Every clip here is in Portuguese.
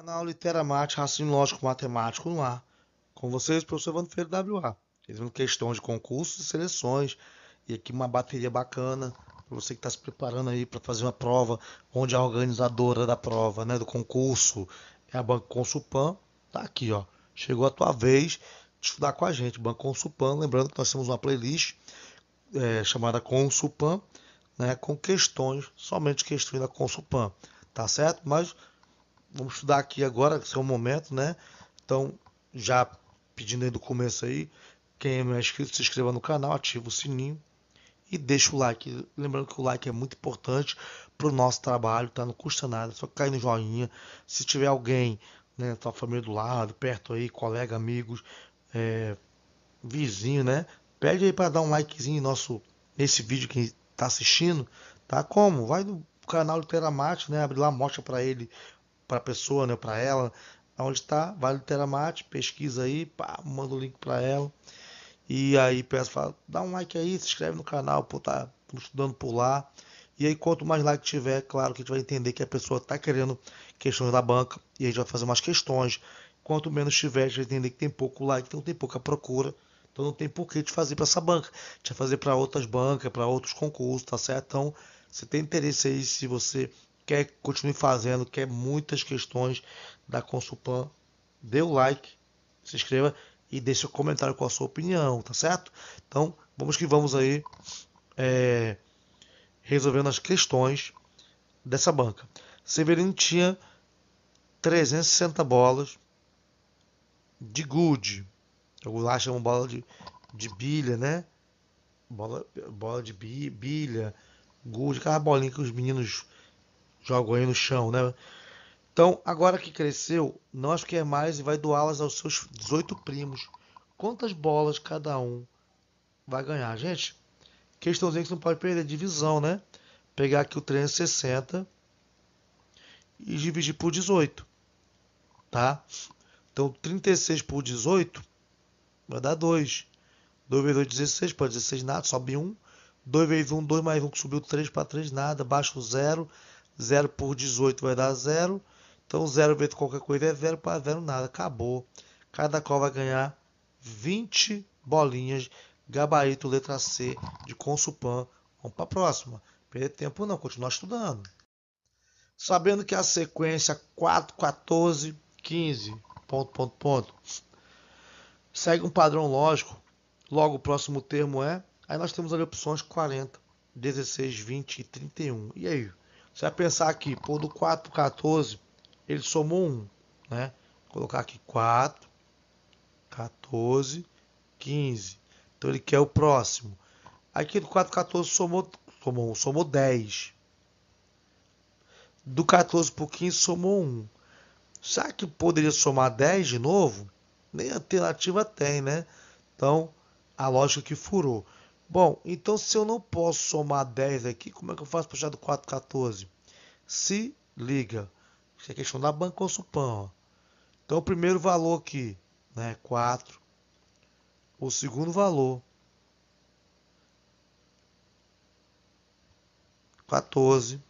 canal Literamate, Raciocínio Lógico Matemático no ar. Com vocês, o professor Evandro Ferreira WA. Fazendo questões de concursos e seleções. E aqui uma bateria bacana para você que está se preparando aí para fazer uma prova, onde a organizadora da prova, né, do concurso, é a Banco Consulpan. Tá aqui, ó. Chegou a tua vez de estudar com a gente, Banco Consupan Lembrando que nós temos uma playlist é, chamada Consupan né, com questões, somente questões da Consupan Tá certo? Mas vamos estudar aqui agora, que é o momento, né? Então, já pedindo aí do começo aí, quem não é inscrito, se inscreva no canal, ativa o sininho e deixa o like. Lembrando que o like é muito importante para o nosso trabalho, tá? Não custa nada, só cai no joinha. Se tiver alguém, né, tua família do lado, perto aí, colega, amigos, é, vizinho, né? Pede aí para dar um likezinho nosso, nesse vídeo que está assistindo, tá? Como? Vai no canal do Teramate, né? Abre lá, mostra para ele para a pessoa, né, para ela, aonde então, está, ter a Teramate, pesquisa aí, pá, manda o link para ela. E aí peço, fala, dá um like aí, se inscreve no canal, pô, tá estudando por lá. E aí, quanto mais like tiver, claro que a gente vai entender que a pessoa está querendo questões da banca e a gente vai fazer umas questões. Quanto menos tiver, a gente vai entender que tem pouco like, então tem pouca procura. Então não tem por que te fazer para essa banca. Te fazer para outras bancas, para outros concursos, tá certo? Então, se tem interesse aí, se você quer que continue fazendo, quer muitas questões da Consulpan, dê o like, se inscreva e deixe o comentário com a sua opinião, tá certo? Então, vamos que vamos aí é, resolvendo as questões dessa banca. Severino tinha 360 bolas de good. Alguns lá chamam bola de, de bilha, né? Bola, bola de bi, bilha, good, aquela bolinha que os meninos jogam aí no chão, né? Então, agora que cresceu, não que é mais e vai doá-las aos seus 18 primos. Quantas bolas cada um vai ganhar? Gente, questãozinha que você não pode perder, divisão, né? Pegar aqui o 360 e dividir por 18, tá? Então, 36 por 18 vai dar 2. 2 vezes 2, 16, para 16 nada, sobe 1. 2 vezes 1, 2 mais 1 que subiu 3 para 3 nada, baixo 0. 0 por 18 vai dar 0. Então 0 vezes qualquer coisa é 0 para 0 nada. Acabou. Cada qual vai ganhar 20 bolinhas. Gabarito letra C de Consupan. Vamos para a próxima. Perder tempo não, continuar estudando. Sabendo que a sequência 4, 14, 15, ponto, ponto, ponto, segue um padrão lógico, logo o próximo termo é, aí nós temos ali opções 40, 16, 20 e 31. E aí? Você vai pensar aqui, pô, do 4 para 14, ele somou 1, né? Vou colocar aqui 4, 14, 15. Então ele quer o próximo. Aqui do 4 para 14 somou, somou, somou 10. Do 14 para 15 somou 1. Será que poderia somar 10 de novo? Nem alternativa tem, né? Então, a lógica que furou. Bom, então se eu não posso somar 10 aqui, como é que eu faço para achar do 4, 14? Se liga, isso é questão da banca ou supão. Ó. Então o primeiro valor aqui, né, 4. O segundo valor, 14.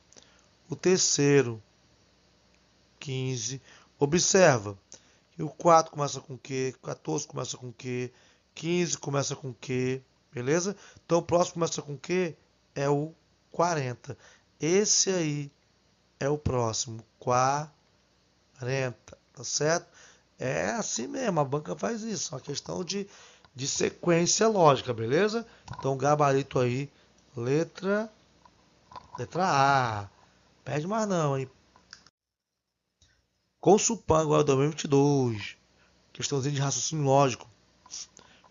O terceiro, 15. Observa, e o 4 começa com o Q, 14 começa com o Q, 15 começa com o Q, Beleza? Então o próximo começa com o que? É o 40. Esse aí é o próximo. 40. Tá certo? É assim mesmo, a banca faz isso. É uma questão de, de sequência lógica, beleza? Então gabarito aí, letra. Letra A. Perde mais não, hein? Com Supan, agora 2022. Questãozinha de raciocínio lógico.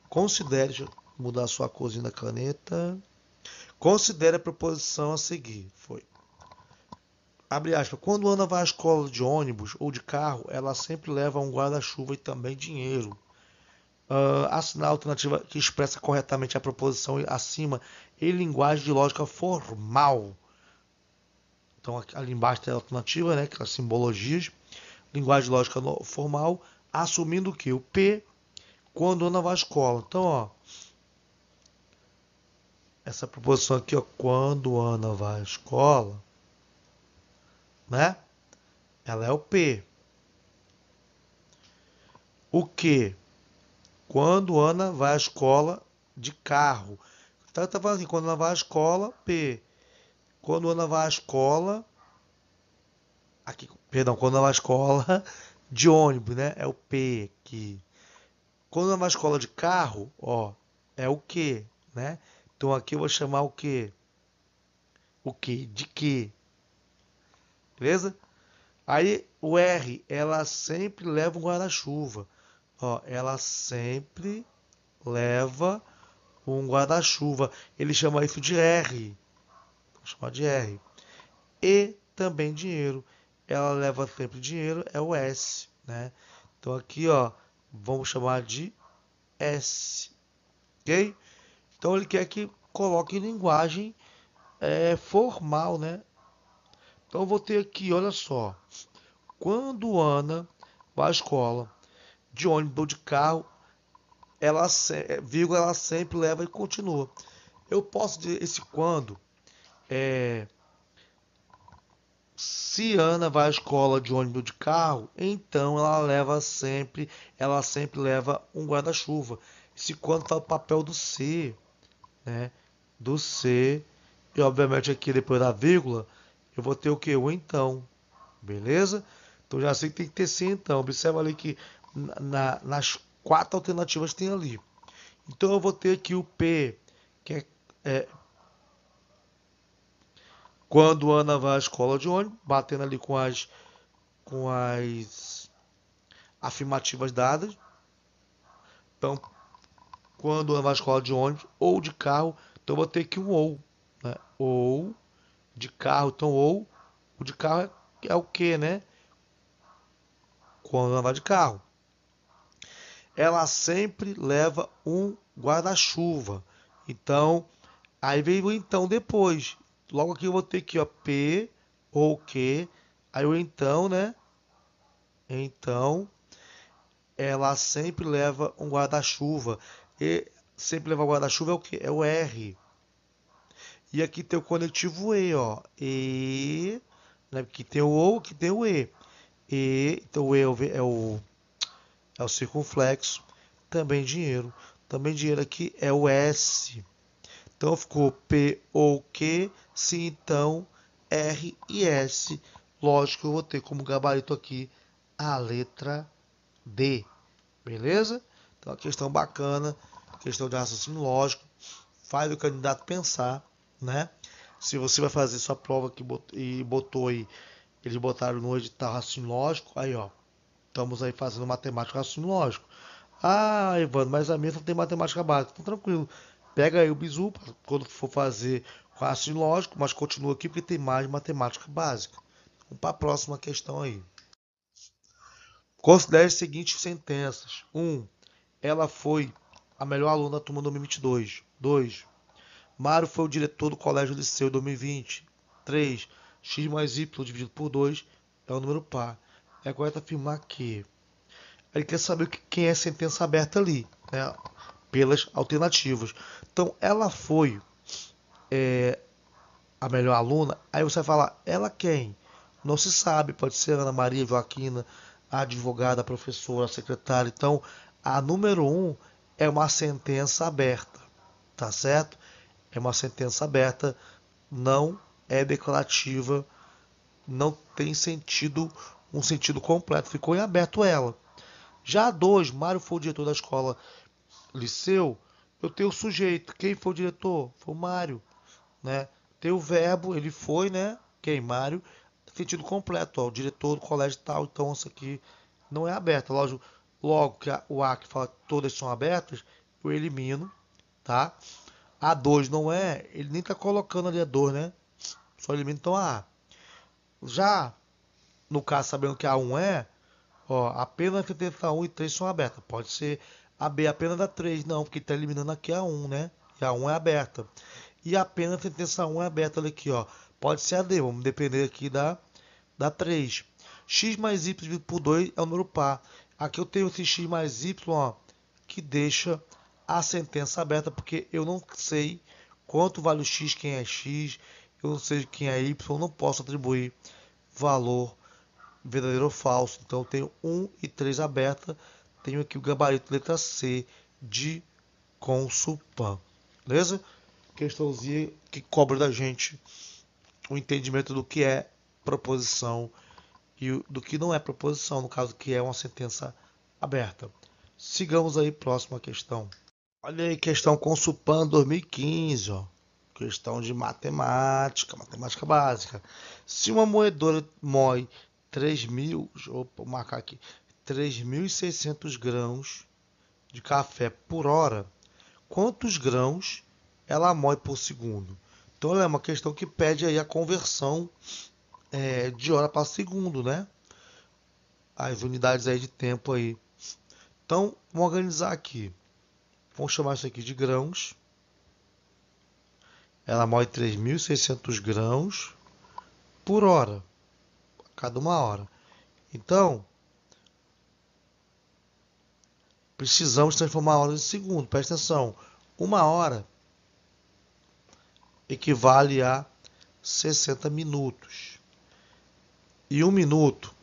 Considere mudar sua corzinha da caneta. Considere a proposição a seguir. Foi. Abre aspas. Quando Ana vai à escola de ônibus ou de carro, ela sempre leva um guarda-chuva e também dinheiro. Uh, ah, assinar a alternativa que expressa corretamente a proposição acima em linguagem de lógica formal. Então, ali embaixo tem a alternativa, né, que é as simbologias. Linguagem de lógica formal, assumindo que o P quando Ana vai à escola. Então, ó, essa proposição aqui, ó, quando Ana vai à escola, né? Ela é o P. O que? Quando Ana vai à escola de carro. Então tá falando aqui, assim, quando ela vai à escola, P. Quando Ana vai à escola, aqui, perdão, quando ela vai à escola de ônibus, né? É o P aqui. Quando ela vai à escola de carro, ó, é o que, né? Então aqui eu vou chamar o que? O que? De que? Beleza? Aí o R, ela sempre leva um guarda-chuva. Ó, ela sempre leva um guarda-chuva. Ele chama isso de R. Vou chamar de R. E também dinheiro. Ela leva sempre dinheiro, é o S, né? Então aqui, ó, vamos chamar de S. OK? Então ele quer que coloque linguagem é, formal, né? Então vou ter aqui, olha só. Quando Ana vai à escola de ônibus ou de carro, ela, é, vírgula, ela sempre leva e continua. Eu posso dizer esse quando é se Ana vai à escola de ônibus ou de carro, então ela leva sempre, ela sempre leva um guarda-chuva. Esse quando faz o papel do ser, né, do C. E obviamente aqui depois da vírgula, eu vou ter o que? O então. Beleza? Então já sei que tem que ter C então. Observa ali que na, nas quatro alternativas tem ali. Então eu vou ter aqui o P, que é, é quando Ana vai à escola de ônibus, batendo ali com as, com as afirmativas dadas. Então, quando eu na escola de ônibus ou de carro, então eu vou ter que um ou. Né? Ou de carro, então ou. O de carro é, é o que, né? Quando vai de carro. Ela sempre leva um guarda-chuva. Então, aí veio o então depois. Logo aqui eu vou ter aqui, ó, P ou Q. Aí o então, né? Então, ela sempre leva um guarda-chuva. E sempre levar guarda-chuva é o que? É o R. E aqui tem o conectivo E, ó. E. Né? Aqui tem o O, aqui tem o E. E. Então o E é, é o, é o circunflexo. Também dinheiro. Também dinheiro aqui é o S. Então ficou P, ou Q, se então R e S. Lógico, eu vou ter como gabarito aqui a letra D. Beleza? Então, a questão bacana questão de raciocínio lógico, faz o candidato pensar, né? Se você vai fazer sua prova que botou, e botou aí, eles botaram no edital raciocínio lógico, aí ó, estamos aí fazendo matemática raciocínio lógico. Ah, Evandro, mas a minha só tem matemática básica, então tranquilo. Pega aí o bizu quando for fazer raciocínio lógico, mas continua aqui porque tem mais matemática básica. Vamos para a próxima questão aí. Considere as seguintes sentenças. 1. Um, ela foi a melhor aluna da turma 2022. 2. Mário foi o diretor do Colégio Liceu em 2020. 3. X mais Y dividido por 2 é um número par. É correto afirmar que ele quer saber quem é a sentença aberta ali, né? pelas alternativas. Então, ela foi é, a melhor aluna. Aí você vai falar, ela quem? Não se sabe, pode ser Ana Maria Joaquina, a advogada, a professora, a secretária. Então, a número 1 um é uma sentença aberta, tá certo? É uma sentença aberta, não é declarativa, não tem sentido, um sentido completo, ficou em aberto ela. Já a 2, Mário foi o diretor da escola Liceu, eu tenho o sujeito, quem foi o diretor? Foi o Mário, né? Tem o verbo, ele foi, né? Quem? Mário, sentido completo, ó, o diretor do colégio tal, então isso aqui não é aberto, lógico, Logo que a, o A que fala todas são abertas, eu elimino, tá? A 2 não é, ele nem tá colocando ali a 2, né? Só elimino então a A. Já no caso, sabendo que a 1 é, ó, apenas que tem a 1 e 3 são abertas. Pode ser a B apenas da 3, não, porque tá eliminando aqui a 1, né? E a 1 é aberta. E apenas a sentença 1 é aberta olha aqui, ó. Pode ser a D, vamos depender aqui da, da 3. X mais Y dividido por 2 é o número par. Aqui eu tenho esse x mais y que deixa a sentença aberta, porque eu não sei quanto vale o x, quem é x, eu não sei quem é y, não posso atribuir valor verdadeiro ou falso. Então eu tenho 1 e 3 aberta, tenho aqui o gabarito letra C de Consulpan. Beleza? Questãozinha que cobra da gente o entendimento do que é proposição e do que não é proposição, no caso que é uma sentença aberta. Sigamos aí, próxima questão. Olha aí, questão com Supan 2015, ó. Questão de matemática, matemática básica. Se uma moedora moe 3.000, vou marcar aqui, 3.600 grãos de café por hora, quantos grãos ela moe por segundo? Então é uma questão que pede aí a conversão é, de hora para segundo, né? As unidades aí de tempo aí. Então, vamos organizar aqui. Vamos chamar isso aqui de grãos. Ela mole 3.600 grãos por hora, cada uma hora. Então, precisamos transformar horas em segundo. Presta atenção, uma hora equivale a 60 minutos e um minuto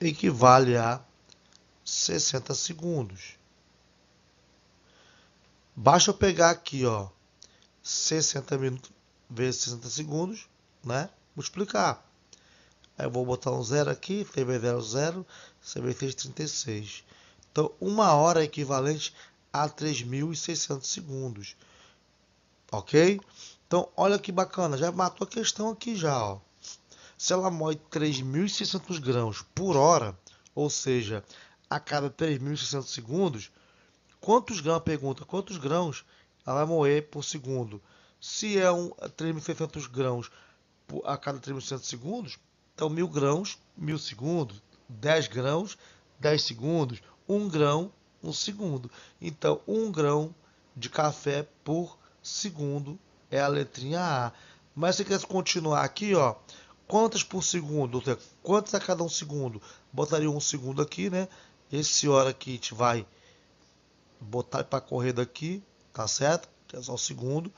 equivale a 60 segundos. Basta eu pegar aqui, ó, 60 minutos vezes 60 segundos, né? Multiplicar. Aí eu vou botar um zero aqui, TV0, 00 CB3, 36. Então, uma hora é equivalente a 3.600 segundos. Ok? Então, olha que bacana, já matou a questão aqui já, ó. Se ela moe 3.600 grãos por hora, ou seja, a cada 3.600 segundos, quantos grãos, pergunta, quantos grãos ela vai moer por segundo? Se é um 3.600 grãos a cada 3.600 segundos, então 1.000 grãos, 1.000 segundos, 10 grãos, 10 segundos, 1 grão, 1 segundo. Então, 1 grão de café por segundo é a letrinha A. Mas se quer continuar aqui, ó, quantas por segundo, ou seja, quantas a cada um segundo. Botaria um segundo aqui, né? Esse hora aqui a gente vai botar para correr daqui, tá certo? Que é só um segundo.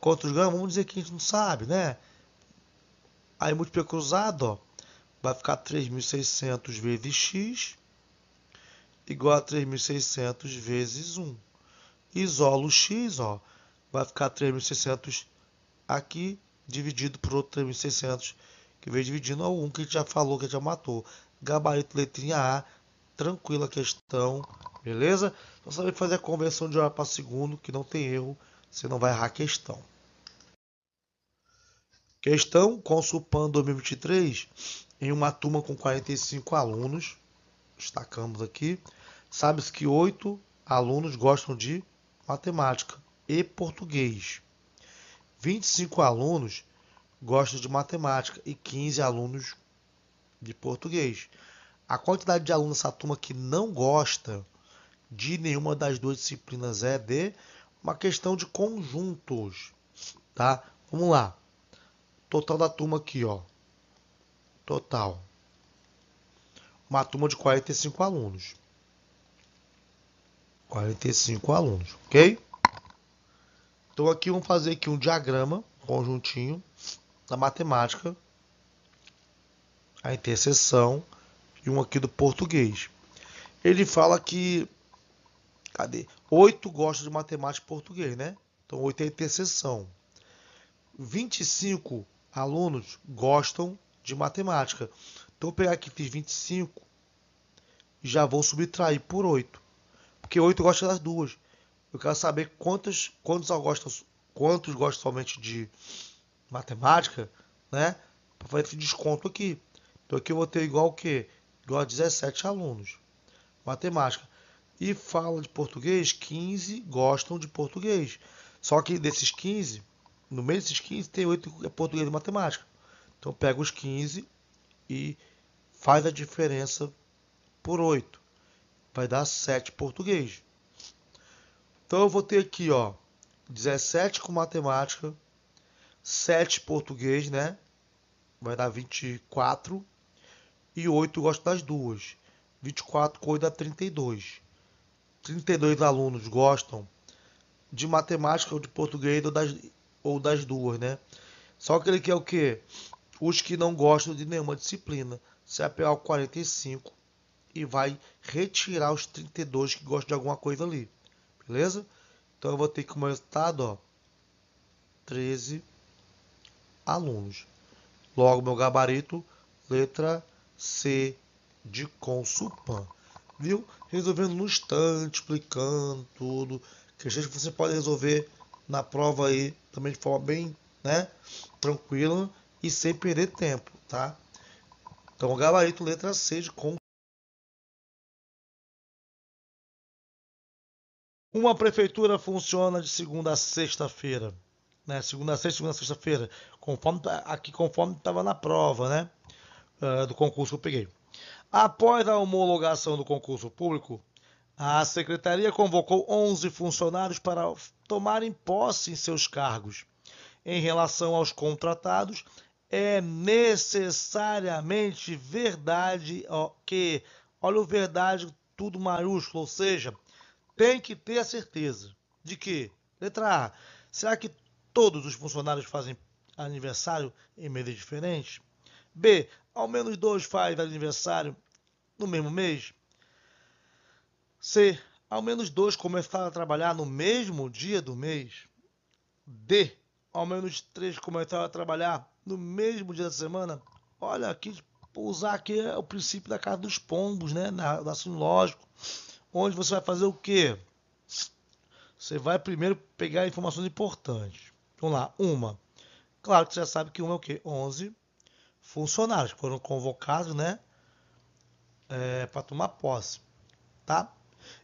Quantos gramas? Vamos dizer que a gente não sabe, né? Aí múltiplo cruzado, ó, vai ficar 3.600 vezes x igual a 3.600 vezes 1. Isolo x, ó, vai ficar 3.600 aqui dividido por outro 3.600 que vem dividindo ao 1 que a gente já falou, que a gente já matou. Gabarito letrinha A, tranquila questão, beleza? Só então, saber fazer a conversão de hora para segundo, que não tem erro, você não vai errar a questão. Questão Consulpan 2023, em uma turma com 45 alunos, destacamos aqui, sabe-se que 8 alunos gostam de matemática e português. 25 alunos gosta de matemática e 15 alunos de português. A quantidade de alunos dessa turma que não gosta de nenhuma das duas disciplinas é de uma questão de conjuntos, tá? Vamos lá. Total da turma aqui, ó. Total. Uma turma de 45 alunos. 45 alunos, ok? Então aqui vamos fazer aqui um diagrama, conjuntinho da matemática, a interseção e um aqui do português. Ele fala que cadê? Oito gostam de matemática e português, né? Então oito é a interseção. 25 alunos gostam de matemática. Então vou pegar aqui fiz 25 já vou subtrair por 8. Porque 8 gosta das duas. Eu quero saber quantos quantos gostam quantos gostam somente de matemática, né? Para fazer esse desconto aqui. Então aqui eu vou ter igual o quê? Igual a 17 alunos. Matemática. E fala de português, 15 gostam de português. Só que desses 15, no meio desses 15 tem 8 que é português e matemática. Então pega os 15 e faz a diferença por 8. Vai dar 7 português. Então eu vou ter aqui, ó, 17 com matemática, 7 português, né? Vai dar 24. E 8 eu gosto das duas. 24 coisa dá 32. 32 alunos gostam de matemática ou de português ou das, ou das duas, né? Só que ele quer o quê? Os que não gostam de nenhuma disciplina. Se apelar é 45 e vai retirar os 32 que gostam de alguma coisa ali. Beleza? Então eu vou ter como resultado, ó, 13 alunos. Logo, meu gabarito, letra C de Consulpan. Viu? Resolvendo no instante, explicando tudo. Questões que você pode resolver na prova aí, também de forma bem né, tranquila e sem perder tempo, tá? Então, gabarito, letra C de Consulpan. Uma prefeitura funciona de segunda a sexta-feira né? Segunda sexta, segunda sexta-feira, conforme tá, aqui conforme estava na prova, né? Uh, do concurso que eu peguei. Após a homologação do concurso público, a secretaria convocou 11 funcionários para tomarem posse em seus cargos. Em relação aos contratados, é necessariamente verdade ó, que, olha o verdade tudo maiúsculo, ou seja, tem que ter a certeza de que, letra A, será que todos os funcionários fazem aniversário em meses diferentes? B. Ao menos dois fazem aniversário no mesmo mês? C. Ao menos dois começaram a trabalhar no mesmo dia do mês? D. Ao menos três começaram a trabalhar no mesmo dia da semana? Olha, aqui usar aqui é o princípio da casa dos pombos, né? Na, da assunto lógico. Onde você vai fazer o quê? Você vai primeiro pegar informações importantes. Vamos lá, uma. Claro que você já sabe que uma é o quê? 11 funcionários que foram convocados, né? É, para tomar posse, tá?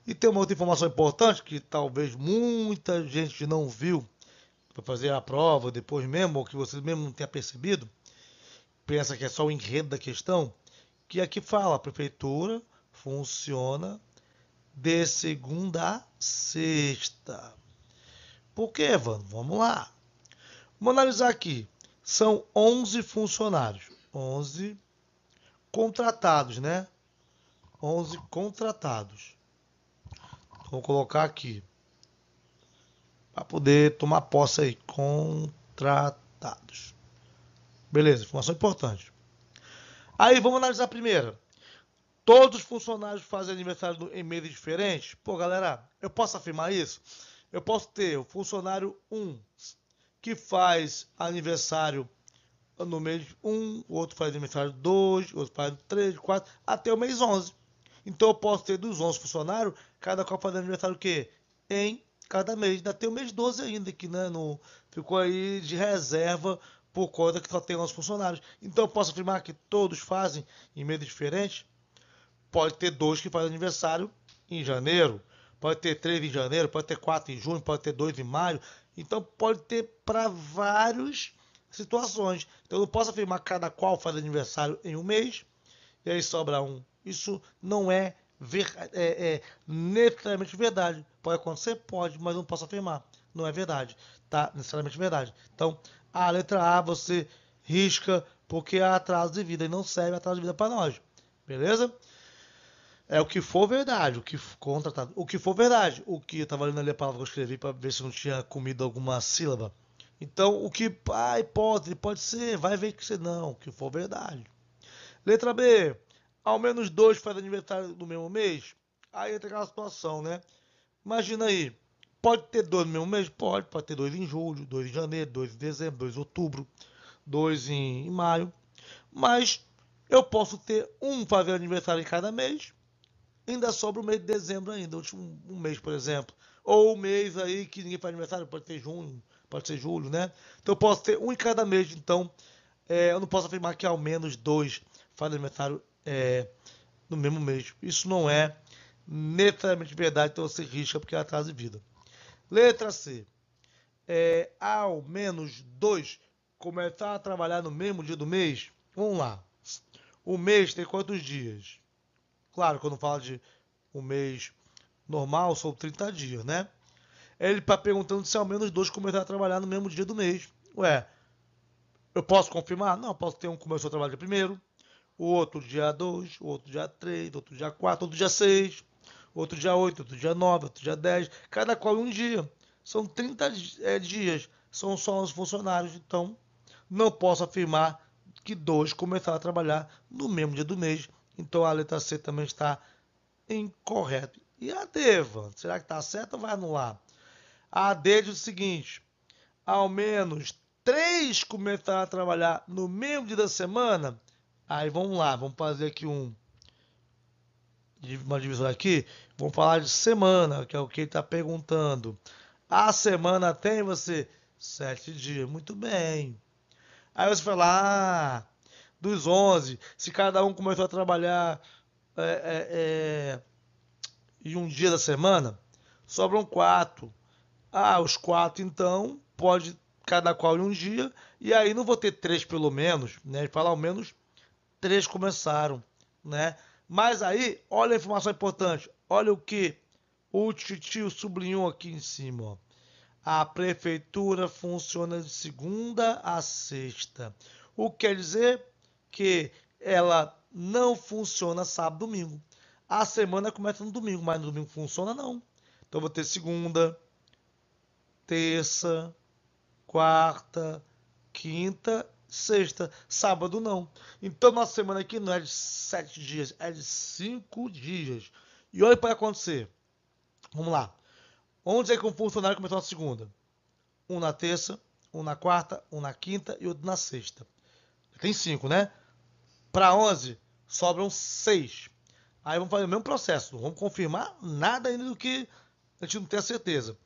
E tem uma outra informação importante que talvez muita gente não viu para fazer a prova depois mesmo, ou que vocês mesmo não tenha percebido, pensa que é só o enredo da questão, que aqui fala, a prefeitura funciona de segunda a sexta. Por quê, Vamos lá. Vamos analisar aqui. São 11 funcionários. 11 contratados, né? 11 contratados. Vou colocar aqui. Para poder tomar posse aí. Contratados. Beleza, informação importante. Aí vamos analisar a primeira. Todos os funcionários fazem aniversário em meses diferentes? Pô, galera, eu posso afirmar isso? Eu posso ter o funcionário 1 que faz aniversário no mês 1, outro faz aniversário 2, outro faz 3, 4, até o mês 11. Então eu posso ter dos 11 funcionários, cada qual faz aniversário o quê? Em cada mês. Ainda tem o mês 12 ainda, que né, no, ficou aí de reserva por conta que só tem 11 funcionários. Então eu posso afirmar que todos fazem em meses diferentes? Pode ter dois que fazem aniversário em janeiro, pode ter três em janeiro, pode ter quatro em junho, pode ter dois em maio, então pode ter para várias situações. Então eu não posso afirmar cada qual faz aniversário em um mês e aí sobra um. Isso não é, ver, é, é necessariamente verdade. Pode acontecer? Pode, mas não posso afirmar. Não é verdade, tá? Necessariamente verdade. Então, a letra A você risca porque é atraso de vida e não serve atraso de vida para nós. Beleza? É o que for verdade, o que contratado, o que for verdade, o que eu tava lendo ali a palavra que eu escrevi para ver se não tinha comido alguma sílaba. Então, o que a ah, hipótese pode ser, vai ver que você não, o que for verdade. Letra B. Ao menos dois faz aniversário no mesmo mês. Aí entra aquela situação, né? Imagina aí, pode ter dois no mesmo mês? Pode, pode ter dois em julho, dois em janeiro, dois em dezembro, dois em outubro, dois em maio. Mas eu posso ter um fazer aniversário em cada mês ainda sobra o mês de dezembro ainda, o último um mês, por exemplo. Ou o mês aí que ninguém faz aniversário, pode ser junho, pode ser julho, né? Então eu posso ter um em cada mês, então é, eu não posso afirmar que ao menos dois fazem aniversário é, no mesmo mês. Isso não é necessariamente verdade, então você risca porque é atraso de vida. Letra C. É, ao menos dois começar a trabalhar no mesmo dia do mês? Vamos lá. O mês tem quantos dias? Claro, quando fala de um mês normal, são 30 dias, né? É ele está perguntando se ao menos dois começaram a trabalhar no mesmo dia do mês. Ué, eu posso confirmar? Não, eu posso ter um que começou a trabalhar dia primeiro, o outro dia 2, o outro dia 3, outro dia 4, outro dia 6, outro dia 8, outro dia 9, outro dia 10, cada qual um dia. São 30 é, dias, são só os funcionários, então não posso afirmar que dois começaram a trabalhar no mesmo dia do mês, então a letra C também está incorreta. E a D, Ivan? Será que está certa ou vai anular? A D diz o seguinte: ao menos três começaram a trabalhar no mesmo dia da semana. Aí vamos lá, vamos fazer aqui um uma divisão aqui. Vamos falar de semana, que é o que ele está perguntando. A semana tem você sete dias, muito bem. Aí você fala, ah, dos 11, se cada um começou a trabalhar é, é, é, em um dia da semana, sobram quatro. Ah, os quatro então, pode cada qual em um dia, e aí não vou ter três pelo menos, né? Falar ao menos três começaram, né? Mas aí, olha a informação importante, olha o que o tio sublinhou aqui em cima, ó. A prefeitura funciona de segunda a sexta. O que quer dizer? porque ela não funciona sábado, domingo. A semana começa no domingo, mas no domingo funciona não. Então eu vou ter segunda, terça, quarta, quinta, sexta, sábado não. Então nossa semana aqui não é de sete dias, é de cinco dias. E olha para acontecer. Vamos lá. Onde é que um funcionário começou na segunda? Um na terça, um na quarta, um na quinta e outro na sexta. Tem cinco, né? Para 11, sobram 6. Aí vamos fazer o mesmo processo. Não vamos confirmar nada ainda do que a gente não tem a certeza.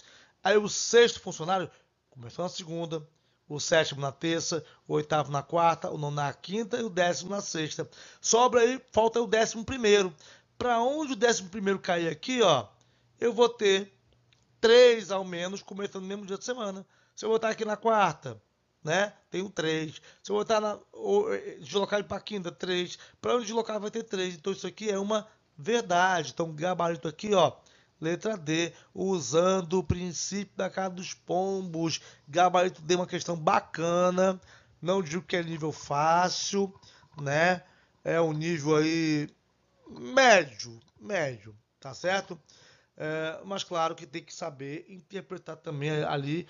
Aí o sexto funcionário começou na segunda, o sétimo na terça, o oitavo na quarta, o nono na quinta e o décimo na sexta. Sobra aí, falta o décimo primeiro. Para onde o décimo primeiro cair aqui, ó, eu vou ter três ao menos começando no mesmo dia de semana. Se eu botar aqui na quarta, né? Tem o 3. Se eu botar na, ou, eh, deslocar ele para quinta, 3. Para onde deslocar vai ter 3. Então isso aqui é uma verdade. Então gabarito aqui, ó. Letra D, usando o princípio da casa dos pombos. Gabarito deu uma questão bacana. Não digo que é nível fácil, né? É um nível aí médio, médio, tá certo? É, mas claro que tem que saber interpretar também ali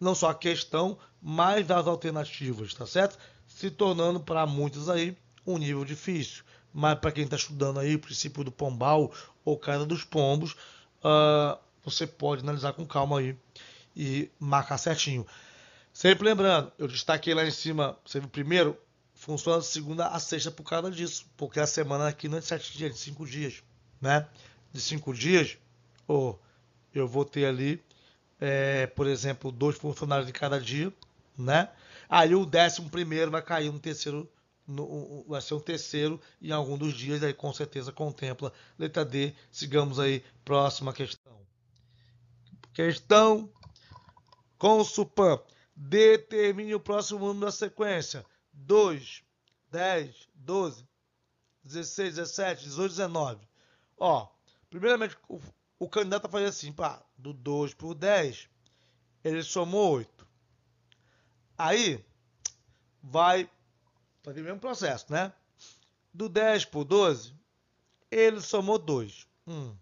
não só a questão, mas das alternativas, tá certo? Se tornando para muitos aí um nível difícil. Mas para quem está estudando aí o princípio do pombal ou casa dos pombos, uh, você pode analisar com calma aí e marcar certinho. Sempre lembrando, eu destaquei lá em cima, você viu primeiro, funciona de segunda a sexta por causa disso, porque a semana aqui não é de sete dias, é de cinco dias, né? De cinco dias, ou oh, eu vou ter ali é, por exemplo, dois funcionários de cada dia, né? Aí o décimo primeiro vai cair no terceiro, no, vai ser um terceiro em algum dos dias, aí com certeza contempla. Letra D, sigamos aí, próxima questão. Questão com o Supan. Determine o próximo número da sequência. 2, 10, 12, 16, 17, 18, 19. Ó, primeiramente, o candidato tá fazer assim, pá, do 2 para o 10, ele somou 8. Aí, vai fazer o mesmo processo, né? Do 10 para o 12, ele somou 2. Hum.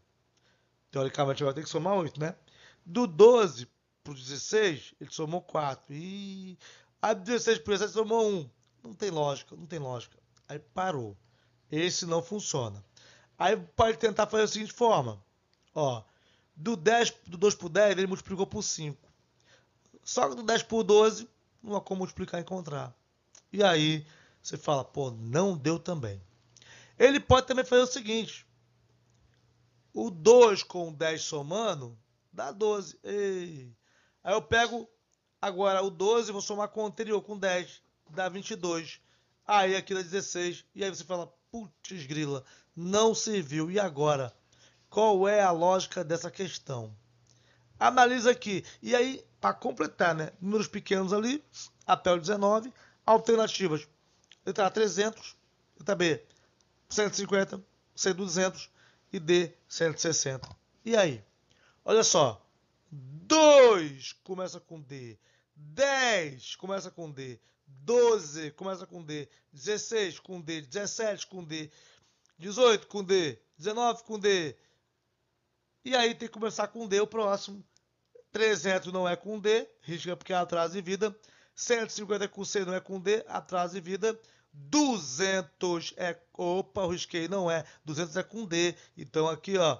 Teoricamente, vai ter que somar 8, né? Do 12 para o 16, ele somou 4. E a 16 para o 17 somou 1. Não tem lógica, não tem lógica. Aí parou. Esse não funciona. Aí pode tentar fazer da seguinte forma. Ó, do 10, do 2 por 10, ele multiplicou por 5. Só que do 10 por 12, não há como multiplicar e encontrar. E aí, você fala, pô, não deu também. Ele pode também fazer o seguinte. O 2 com 10 somando, dá 12. Ei. Aí eu pego agora o 12, vou somar com o anterior, com 10, dá 22. Aí aqui dá 16. E aí você fala, putz grila, não serviu. E agora? Qual é a lógica dessa questão? Analisa aqui. E aí, para completar, né? Números pequenos ali, o 19, alternativas. Letra A, 300, letra B, 150, C, 200 e D, 160. E aí? Olha só. 2 começa com D. 10 começa com D. 12 começa com D. 16 com D. 17 com D. 18 com D. 19 com D. E aí tem que começar com D o próximo. 300 não é com D, risca é porque é atraso de vida. 150 é com C não é com D, atraso de vida. 200 é. Opa, eu risquei, não é. 200 é com D. Então aqui, ó.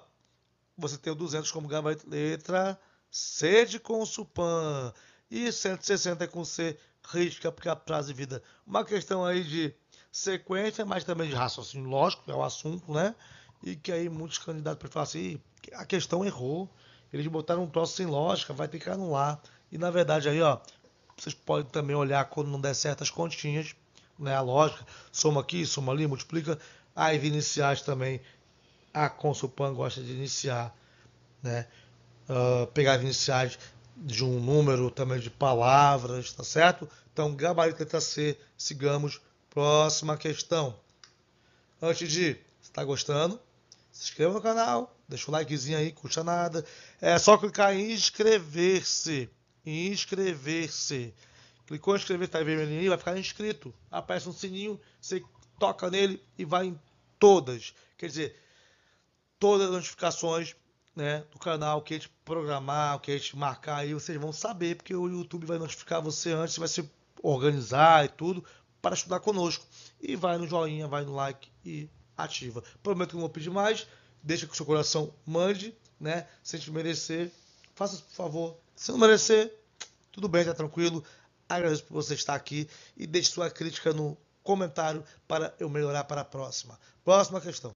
Você tem o 200 como gama letra C de consupan. E 160 é com C, risca é porque é atraso de vida. Uma questão aí de sequência, mas também de raciocínio lógico, é o assunto, né? E que aí muitos candidatos para falar assim a questão errou. Eles botaram um troço sem lógica, vai ter que anular. E na verdade aí, ó, vocês podem também olhar quando não der certas continhas, né, a lógica, soma aqui, soma ali, multiplica. As iniciais também, a Consulpan gosta de iniciar, né, uh, pegar as iniciais de um número também de palavras, tá certo? Então, gabarito letra C, sigamos, próxima questão. Antes de, está gostando? Se inscreva no canal, Deixa o likezinho aí, custa nada. É só clicar em inscrever-se. Inscrever-se. Clicou em inscrever, se tá vermelhinho aí, vai ficar inscrito. Aparece um sininho, você toca nele e vai em todas. Quer dizer, todas as notificações né, do canal que a gente programar, que a gente marcar aí, vocês vão saber, porque o YouTube vai notificar você antes, vai se organizar e tudo para estudar conosco. E vai no joinha, vai no like e ativa. Prometo que não vou pedir mais deixa que o seu coração mande, né? Se gente merecer, faça por favor. Se não merecer, tudo bem, tá tranquilo. Agradeço por você estar aqui e deixe sua crítica no comentário para eu melhorar para a próxima. Próxima questão.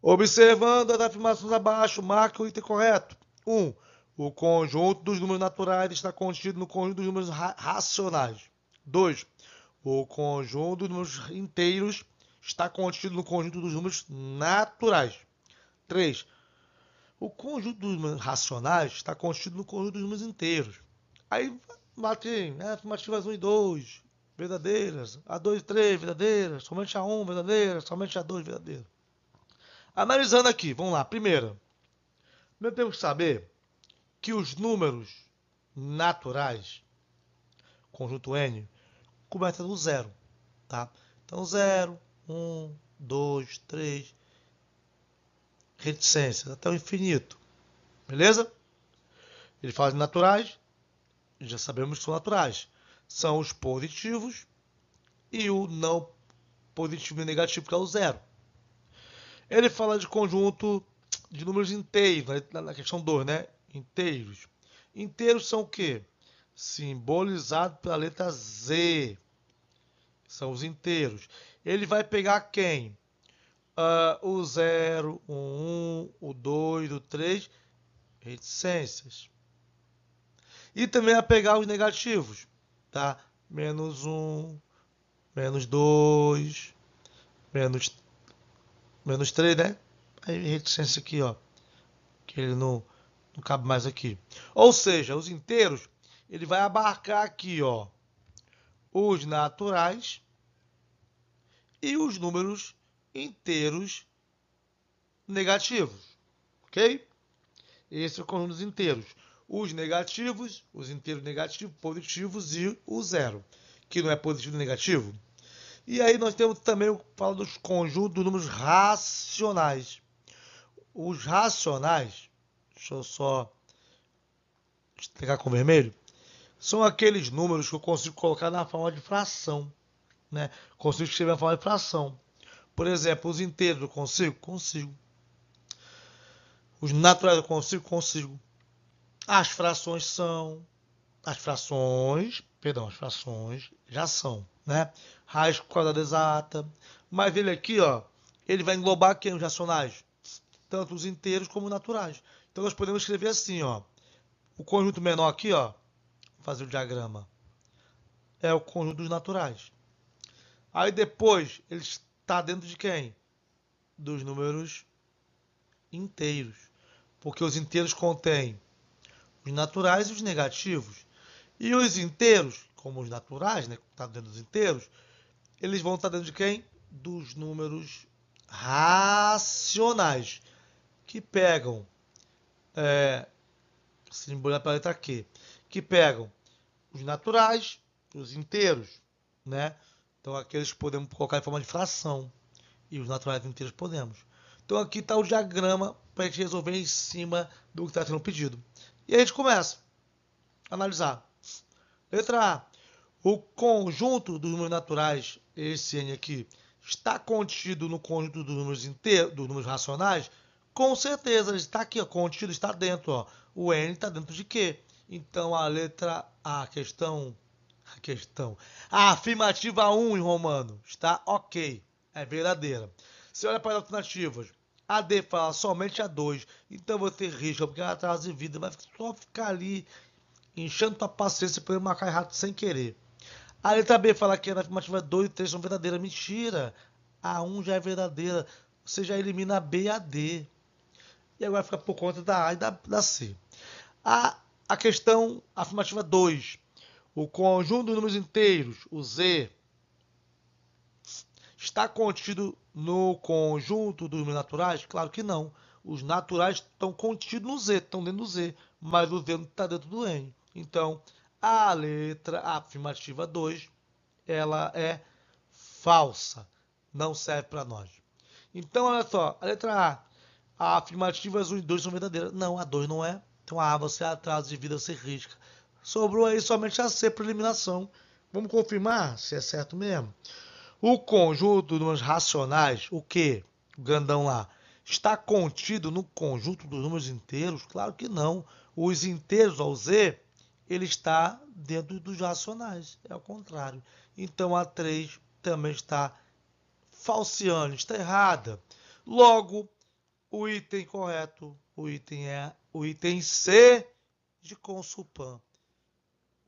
Observando as afirmações abaixo, marque o item correto. 1. Um, o conjunto dos números naturais está contido no conjunto dos números ra racionais. 2. O conjunto dos números inteiros está contido no conjunto dos números naturais. 3. O conjunto dos números racionais está contido no conjunto dos números inteiros. Aí batem né, afirmativas 1 e 2, verdadeiras, a 2 e 3, verdadeiras, somente a 1, verdadeira, somente a 2, verdadeira. Analisando aqui, vamos lá. Primeiro, primeiro temos que saber que os números naturais, conjunto N, começa do zero, tá? Então, zero, um, dois, três. Reticências até o infinito. Beleza? Ele fala de naturais. Já sabemos que são naturais. São os positivos e o não positivo e negativo, que é o zero. Ele fala de conjunto de números inteiros, na questão 2, né? Inteiros. Inteiros são o quê? Simbolizado pela letra Z. São os inteiros ele vai pegar quem? Uh, o 0, o 1, um, o 2, o 3, reticências. E também vai pegar os negativos, tá? Menos 1, um, menos 2, menos, menos 3, né? Aí reticência aqui, ó, que ele não, não cabe mais aqui. Ou seja, os inteiros, ele vai abarcar aqui, ó, os naturais e os números inteiros negativos. Ok? Esses são os números inteiros. Os negativos, os inteiros negativos, positivos e o zero, que não é positivo nem negativo. E aí nós temos também fala dos conjuntos dos números racionais. Os racionais, deixa eu só pegar com vermelho, são aqueles números que eu consigo colocar na forma de fração. Né? Consigo escrever uma forma de fração. Por exemplo, os inteiros eu consigo? Consigo. Os naturais eu consigo? Consigo. As frações são. As frações, perdão, as frações já são, né? Raiz quadrada exata. Mas ele aqui, ó, ele vai englobar quem? Os racionais. Tanto os inteiros como os naturais. Então nós podemos escrever assim, ó. O conjunto menor aqui, ó, vou fazer o diagrama, é o conjunto dos naturais. Aí depois ele está dentro de quem? Dos números inteiros. Porque os inteiros contêm os naturais e os negativos. E os inteiros, como os naturais, né, está dentro dos inteiros, eles vão estar tá dentro de quem? Dos números racionais, que pegam, é, Simbolizar para a letra Q, que pegam os naturais, os inteiros, né? Então aqueles podemos colocar em forma de fração e os naturais inteiros podemos. Então aqui está o diagrama para a gente resolver em cima do que está sendo pedido. E a gente começa a analisar. Letra A. O conjunto dos números naturais, esse n aqui, está contido no conjunto dos números inteiros, dos números racionais? Com certeza, está aqui, ó, contido, está dentro. Ó. O n está dentro de quê? Então a letra A, questão a questão. A afirmativa 1 em romano está ok, é verdadeira. Se olha para as alternativas, a D fala somente a 2, então você risca porque ela é traz de vida, vai só ficar ali enchendo a paciência para marcar errado sem querer. A letra B fala que a afirmativa 2 e 3 são verdadeiras. Mentira! A 1 já é verdadeira. Você já elimina a B e a D. E agora fica por conta da A e da, da C. A, a questão afirmativa 2 o conjunto de números inteiros, o Z, está contido no conjunto dos números naturais? Claro que não. Os naturais estão contidos no Z, estão dentro do Z, mas o Z não está dentro do N. Então, a letra afirmativa 2, ela é falsa, não serve para nós. Então, olha só, a letra A, a afirmativas 1 e 2 são verdadeiras. Não, a 2 não é. Então, a A você atrasa, de vida você risca sobrou aí somente a C para eliminação. Vamos confirmar se é certo mesmo. O conjunto dos números racionais, o que, grandão lá, está contido no conjunto dos números inteiros? Claro que não. Os inteiros ao Z, ele está dentro dos racionais, é o contrário. Então a 3 também está falseando, está errada. Logo, o item correto, o item é o item C de Consulpan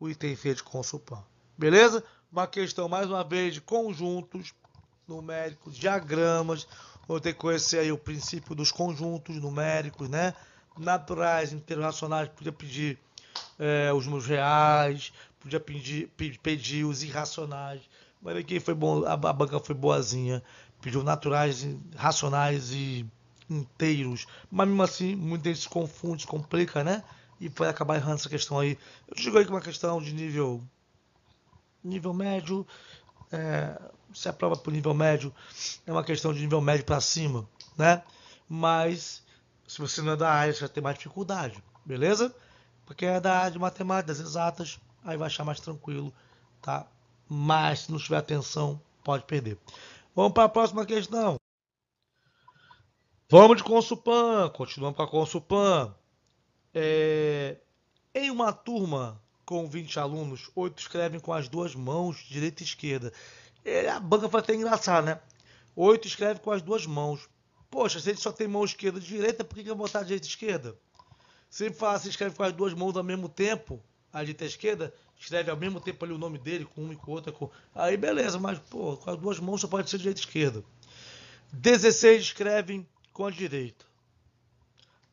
o item com o consulpan. Beleza? Uma questão, mais uma vez, de conjuntos numéricos, diagramas. Vou ter que conhecer aí o princípio dos conjuntos numéricos, né? Naturais, internacionais, podia pedir é, os meus reais, podia pedir, pedir os irracionais. Mas aqui foi bom, a, banca foi boazinha. Pediu naturais, racionais e inteiros. Mas mesmo assim, muita gente se confunde, se complica, né? e vai acabar errando essa questão aí. Eu digo aí que é uma questão de nível nível médio, é, se aprova por nível médio é uma questão de nível médio para cima, né? Mas se você não é da área, você vai ter mais dificuldade, beleza? Porque é da área de matemática, exatas, aí vai achar mais tranquilo, tá? Mas se não tiver atenção, pode perder. Vamos para a próxima questão. Vamos de Consupan, continuamos com a Consupan. É, em uma turma com 20 alunos, 8 escrevem com as duas mãos, direita e esquerda. É, a banca vai até engraçar, né? 8 escreve com as duas mãos. Poxa, se ele só tem mão esquerda e direita, por que, eu vou botar a direita e esquerda? Se ele falar se escreve com as duas mãos ao mesmo tempo, a direita e a esquerda, escreve ao mesmo tempo ali o nome dele, com uma e com outra. Com... Aí beleza, mas pô, com as duas mãos só pode ser direita e esquerda. 16 escrevem com a direita.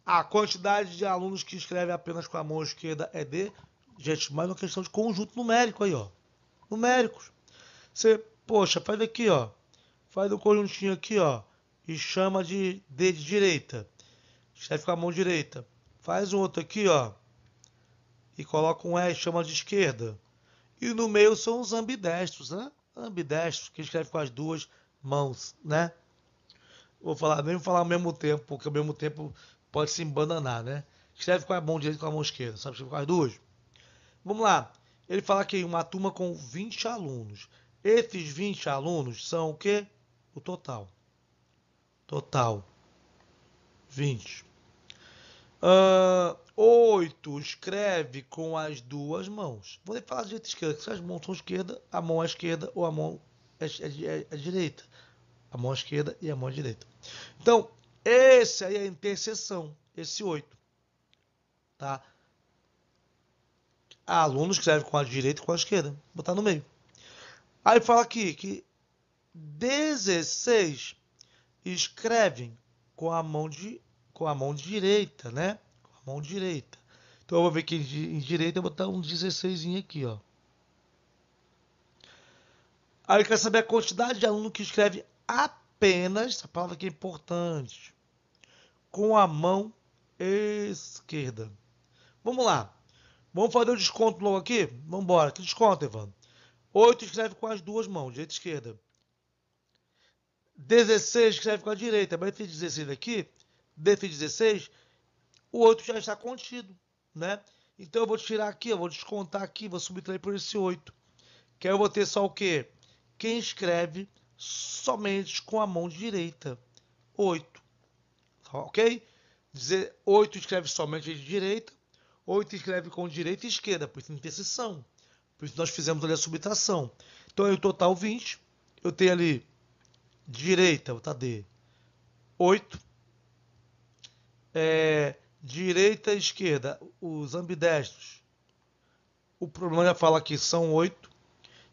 A quantidade de alunos que escreve apenas com a mão esquerda é D. Gente, mais uma questão de conjunto numérico aí, ó. Numéricos. Você, poxa, faz aqui, ó. Faz um conjuntinho aqui, ó. E chama de D de direita. Escreve com a mão direita. Faz um outro aqui, ó. E coloca um E e chama de esquerda. E no meio são os ambidestros, né? Ambidestros, que escreve com as duas mãos, né? Vou falar, nem falar ao mesmo tempo, porque ao mesmo tempo pode se embananar, né? Escreve com a mão direita e com a mão esquerda, sabe escrever com as duas? Vamos lá. Ele fala que uma turma com 20 alunos. Esses 20 alunos são o quê? O total. Total. 20. Uh, 8. Escreve com as duas mãos. Vou falar direita e esquerda, se as mãos são esquerda, a mão à é esquerda ou a mão à, é, à, é, direita. A mão esquerda e a mão direita. Então, esse aí é a interseção, esse 8. Tá? Ah, alunos que escrevem com a direita e com a esquerda. Vou botar no meio. Aí fala aqui que 16 escrevem com a mão, de, com a mão direita, né? Com a mão direita. Então eu vou ver que em direita eu vou botar um 16 aqui, ó. Aí quer saber a quantidade de aluno que escreve apenas, essa palavra que é importante, com a mão esquerda. Vamos lá. Vamos fazer o desconto logo aqui? Vamos embora. Que desconto, Evandro? 8 escreve com as duas mãos, direita e esquerda. 16 escreve com a direita. Mas esse 16 aqui, desse 16, o outro já está contido, né? Então eu vou tirar aqui, eu vou descontar aqui, vou subtrair por esse 8. Que aí eu vou ter só o quê? Quem escreve somente com a mão direita. 8. Tá, ok? 8 escreve somente de direita, 8 escreve com direita e esquerda, por isso interseção. Por isso nós fizemos ali a subtração. Então, aí, o total 20, eu tenho ali direita, vou botar D, 8, é, direita e esquerda, os ambidestros. O problema já é fala que são 8,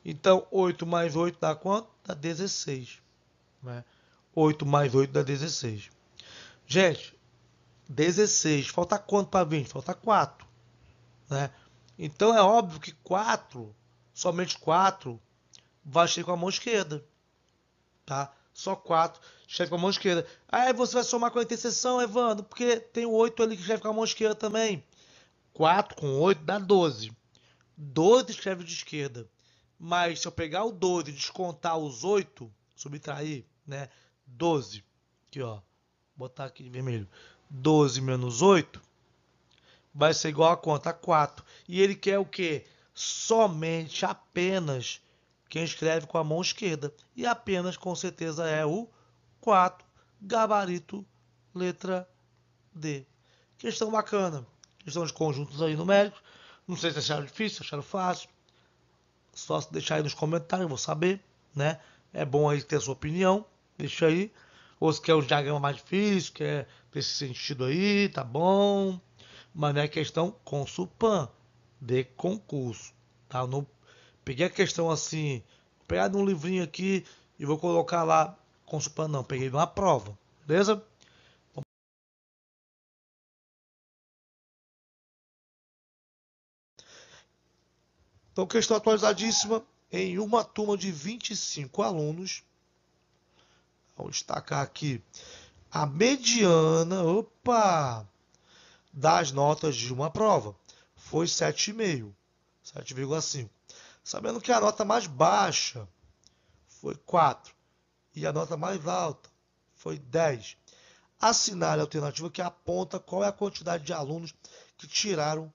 então 8 mais 8 dá quanto? Dá 16. Né? 8 mais 8 dá 16. Gente, 16. Falta quanto para 20? Falta 4. Né? Então é óbvio que 4, somente 4, vai chegar com a mão esquerda. Tá? Só 4 chega com a mão esquerda. Aí você vai somar com a interseção, Evandro, porque tem o 8 ali que chega com a mão esquerda também. 4 com 8 dá 12. 12 escreve de esquerda. Mas se eu pegar o 12 e descontar os 8, subtrair, né? 12. Aqui, ó botar aqui de vermelho, 12 menos 8, vai ser igual a conta a 4. E ele quer o que? Somente, apenas, quem escreve com a mão esquerda. E apenas, com certeza, é o 4, gabarito, letra D. Questão bacana. Questão de conjuntos aí numéricos. Não sei se acharam difícil, acharam fácil. Só se deixar aí nos comentários, eu vou saber, né? É bom aí ter a sua opinião. Deixa aí. Ou se quer o diagrama mais difícil, quer esse sentido aí, tá bom. Mas não é questão com supan de concurso, tá? Eu não peguei a questão assim, pegar um livrinho aqui e vou colocar lá com supan não, peguei uma prova, beleza? Então, questão atualizadíssima em uma turma de 25 alunos, Vamos destacar aqui a mediana, opa, das notas de uma prova foi 7,5, 7,5. Sabendo que a nota mais baixa foi 4 e a nota mais alta foi 10. Assinale a alternativa que aponta qual é a quantidade de alunos que tiraram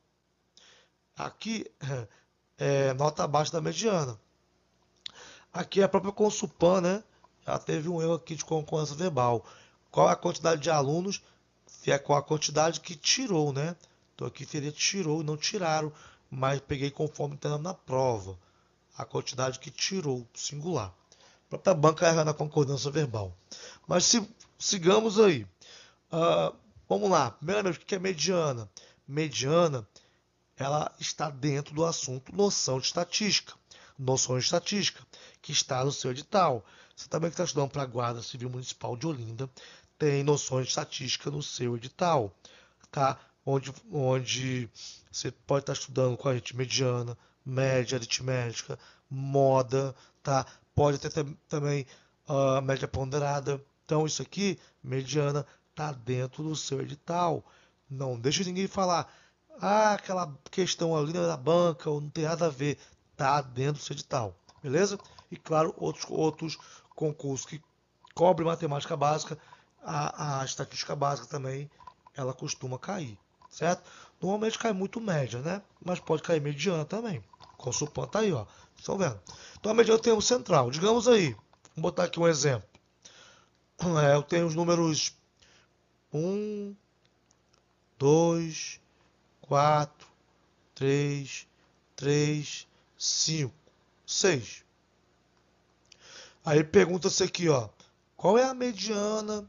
aqui é, nota abaixo da mediana. Aqui é a própria Consulpan, né? já teve um erro aqui de concordância verbal. Qual a quantidade de alunos? Se é qual a quantidade que tirou, né? Então aqui seria tirou e não tiraram, mas peguei conforme está na prova. A quantidade que tirou, singular. A própria banca erra na concordância verbal. Mas se, sigamos aí. Uh, vamos lá. Primeiramente, o que é mediana? Mediana, ela está dentro do assunto noção de estatística noções de estatística, que está no seu edital. Você também que está estudando para a Guarda Civil Municipal de Olinda, tem noções de estatística no seu edital, tá? Onde, onde você pode estar estudando com a gente mediana, média aritmética, moda, tá? Pode ter também a uh, média ponderada. Então, isso aqui, mediana, tá dentro do seu edital. Não deixe ninguém falar, ah, aquela questão ali na né, banca, ou não tem nada a ver está dentro do edital, beleza? E claro, outros, outros concursos que cobrem matemática básica, a, a estatística básica também, ela costuma cair, certo? Normalmente cai muito média, né? Mas pode cair mediana também. o tá aí, ó. Estão vendo? Então a mediana tem um central. Digamos aí, vou botar aqui um exemplo. É, eu tenho os números 1, 2, 4, 3, 3, 5, 6. Aí pergunta-se aqui, ó, qual é a mediana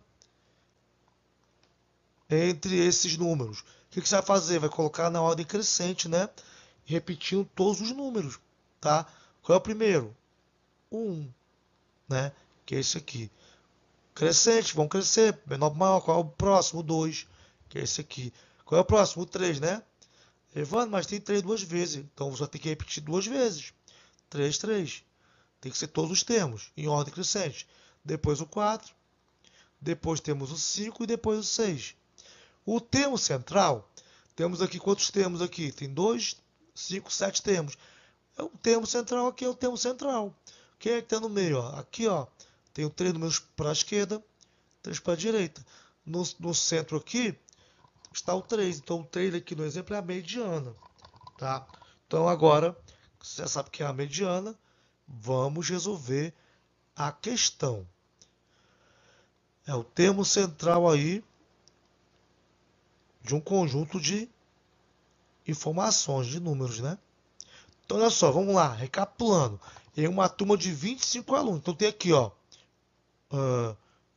entre esses números? O que, que você vai fazer? Vai colocar na ordem crescente, né? Repetindo todos os números, tá? Qual é o primeiro? Um, né? Que é esse aqui. Crescente, vão crescer, menor maior. Qual é o próximo? dois, 2, que é esse aqui. Qual é o próximo? três, 3, né? Evandro, mas tem três duas vezes. Então só tem que repetir duas vezes. três três. Tem que ser todos os termos, em ordem crescente. Depois o 4. Depois temos o 5 e depois o 6. O termo central, temos aqui quantos termos aqui? Tem dois, cinco, sete termos. É o termo central aqui é o termo central. Quem é que está no meio? Ó? Aqui ó, tenho 3 números para a esquerda, 3 para a direita. No, no centro aqui, está o 3. Então o 3 aqui no exemplo é a mediana. Tá? Então agora, você sabe que é a mediana, vamos resolver a questão. É o termo central aí de um conjunto de informações, de números, né? Então, olha só, vamos lá, recapitulando. Em uma turma de 25 alunos. Então, tem aqui, ó.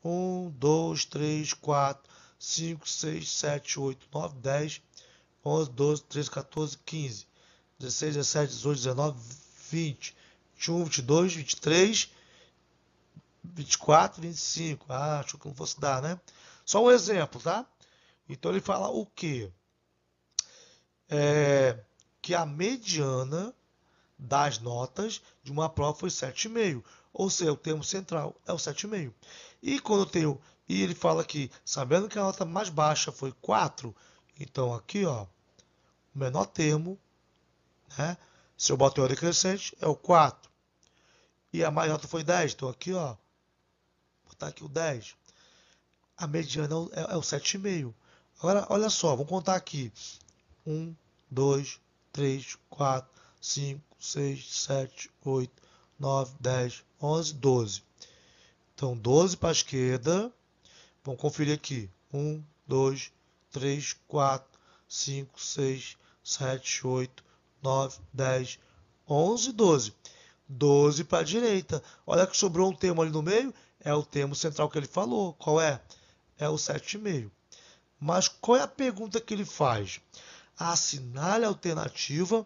1, 2, 3, 4, 5, 6, 7, 8, 9, 10, 11, 12, 13, 14, 15, 16, 17, 18, 19, 20, 21, 22, 23, 24, 25. Ah, acho que não fosse dar, né? Só um exemplo, tá? Então ele fala o quê? É, que a mediana das notas de uma prova foi 7,5. Ou seja, o termo central é o 7,5. E quando eu tenho e ele fala que, sabendo que a nota mais baixa foi 4, então aqui, ó, o menor termo, né? Se eu boto em ordem crescente, é o 4. E a maior alta foi 10, então aqui, ó, vou botar aqui o 10. A mediana é, é, é o 7,5. Agora, olha só, vou contar aqui. 1, 2, 3, 4, 5, 6, 7, 8, 9, 10, 11, 12. Então, 12 para a esquerda, Vamos conferir aqui. 1, 2, 3, 4, 5, 6, 7, 8, 9, 10, 11, 12. 12 para a direita. Olha que sobrou um termo ali no meio. É o termo central que ele falou. Qual é? É o 7,5. Mas qual é a pergunta que ele faz? Assinale a alternativa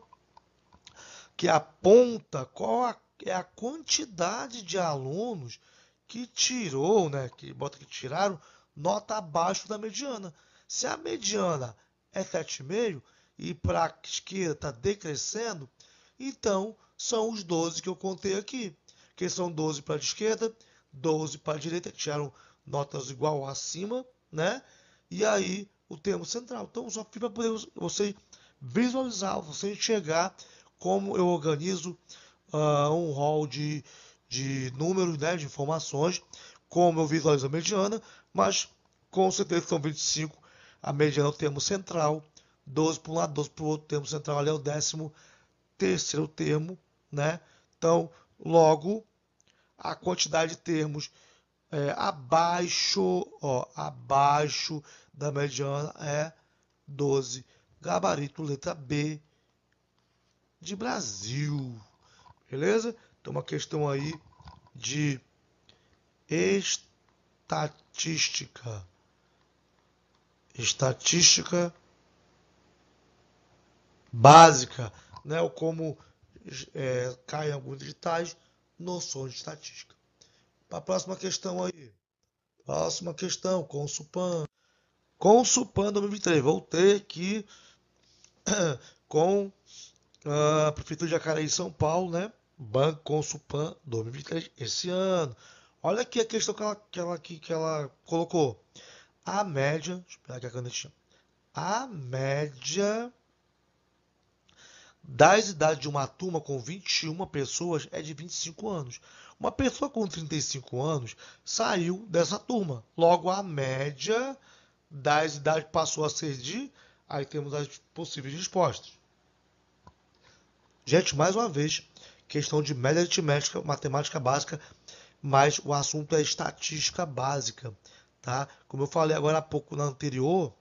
que aponta qual é a quantidade de alunos que tirou, né? Que bota que tiraram nota abaixo da mediana. Se a mediana é 7,5 e para a esquerda está decrescendo, então são os 12 que eu contei aqui, que são 12 para a esquerda, 12 para a direita, que tiraram notas igual acima, né? E aí o termo central. Então, só aqui para poder você visualizar, você enxergar como eu organizo uh, um rol de de números, né, de informações, como eu visualizo a mediana, mas com certeza são 25, a mediana é o termo central, 12 para um lado, 12 para o outro, termo central ali é o décimo terceiro termo, né? Então, logo, a quantidade de termos é, abaixo, ó, abaixo da mediana é 12. Gabarito letra B de Brasil. Beleza? Então, uma questão aí de estatística. Estatística básica, né? ou como é, caem alguns digitais, noções de estatística. A próxima questão aí. Próxima questão, Consupan. Consupan 2023. Voltei aqui com a Prefeitura de Jacareí, São Paulo, né? Banco Consulpan 2023 esse ano. Olha aqui a questão que ela, que ela, que, que ela colocou. A média, deixa eu pegar aqui a canetinha. A média das idades de uma turma com 21 pessoas é de 25 anos. Uma pessoa com 35 anos saiu dessa turma. Logo, a média das idades passou a ser de. Aí temos as possíveis respostas. Gente, mais uma vez, questão de média aritmética, matemática básica, mas o assunto é estatística básica, tá? Como eu falei agora há pouco na anterior,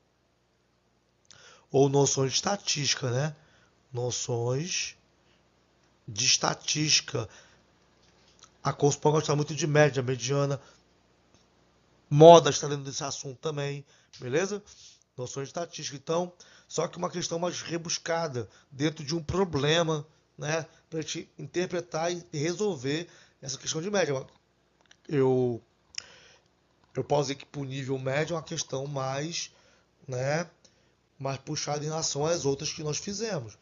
ou noções de estatística, né? Noções de estatística. A Conspon gosta muito de média, mediana. Moda está dentro desse assunto também, beleza? Noções de estatística. Então, só que uma questão mais rebuscada, dentro de um problema, né? para a gente interpretar e resolver essa questão de média. Eu, eu posso dizer que para o nível médio é uma questão mais, né, mais puxada em relação às outras que nós fizemos.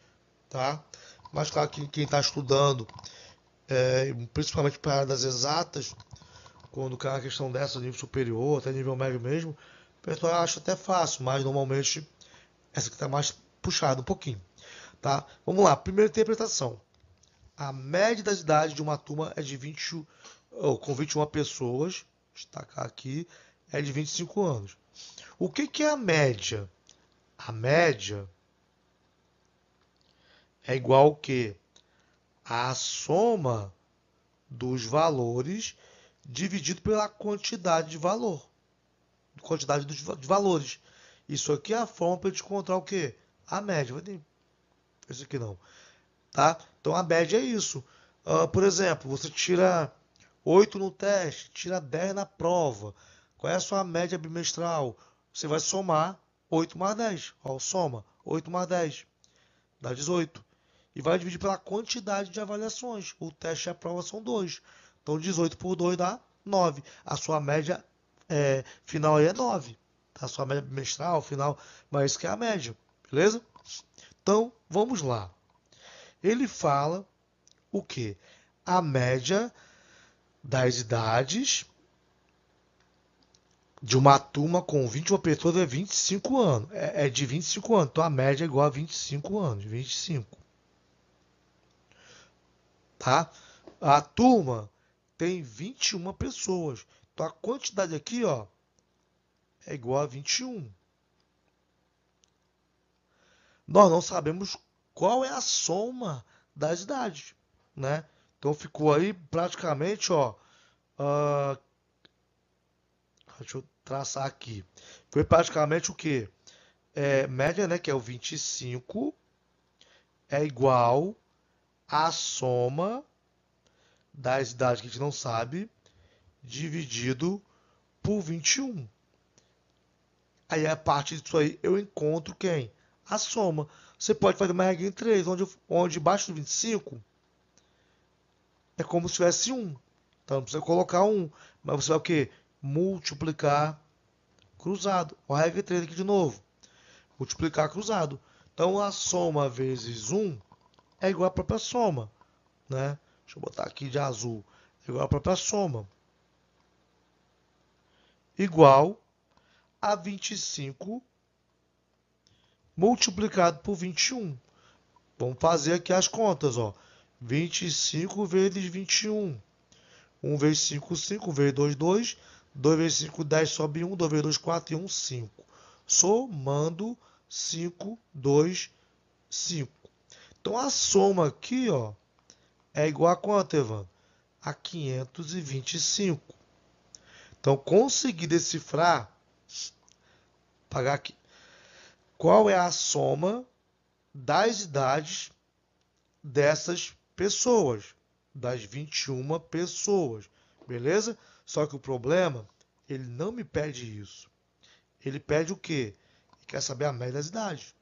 Tá? Mas claro que quem está estudando, é, principalmente para a das exatas, quando cai uma questão dessa, nível superior, até nível médio mesmo, o pessoal acha até fácil, mas normalmente essa que está mais puxada um pouquinho. Tá? Vamos lá, primeira interpretação. A média das idades de uma turma é de 20, oh, com 21 pessoas, destacar aqui, é de 25 anos. O que, que é a média? A média é igual que a soma dos valores dividido pela quantidade de valor. Quantidade dos, de valores. Isso aqui é a forma para gente encontrar o que? A média. Isso aqui não tá? Então a média é isso. Uh, por exemplo, você tira 8 no teste, tira 10 na prova. Qual é a sua média bimestral? Você vai somar 8 mais 10. Ó, soma 8 mais 10, dá 18. E vai dividir pela quantidade de avaliações. O teste e a prova são 2. Então 18 por 2 dá 9. A sua média é, final aí é 9. Tá? A sua média bimestral, final, mas isso que é a média. Beleza? Então, vamos lá ele fala o que? A média das idades de uma turma com 21 pessoas é 25 anos. É, é de 25 anos. Então a média é igual a 25 anos. 25. Tá? A turma tem 21 pessoas. Então a quantidade aqui, ó, é igual a 21. Nós não sabemos qual é a soma das idades, né? Então ficou aí praticamente, ó, uh, deixa eu traçar aqui, foi praticamente o que? É, média, né, que é o 25, é igual à soma das idades que a gente não sabe, dividido por 21. Aí a partir disso aí eu encontro quem? A soma você pode fazer uma regra em 3, onde, onde baixo do 25 é como se tivesse 1. Então não precisa colocar 1, mas você vai o quê? Multiplicar cruzado. Ó, a regra 3 aqui de novo. Multiplicar cruzado. Então a soma vezes 1 é igual à própria soma. Né? Deixa eu botar aqui de azul. É igual à própria soma. Igual a 25 multiplicado por 21. Vamos fazer aqui as contas, ó. 25 vezes 21. 1 vezes 5, 5. vezes 2, 2. 2 vezes 5, 10. Sobe 1. 2 vezes 2, 4. E 1, 5. Somando 5, 2, 5. Então, a soma aqui, ó, é igual a quanto, Evan? A 525. Então, consegui decifrar, pagar aqui, qual é a soma das idades dessas pessoas, das 21 pessoas, beleza? Só que o problema, ele não me pede isso. Ele pede o quê? Ele quer saber a média das idades.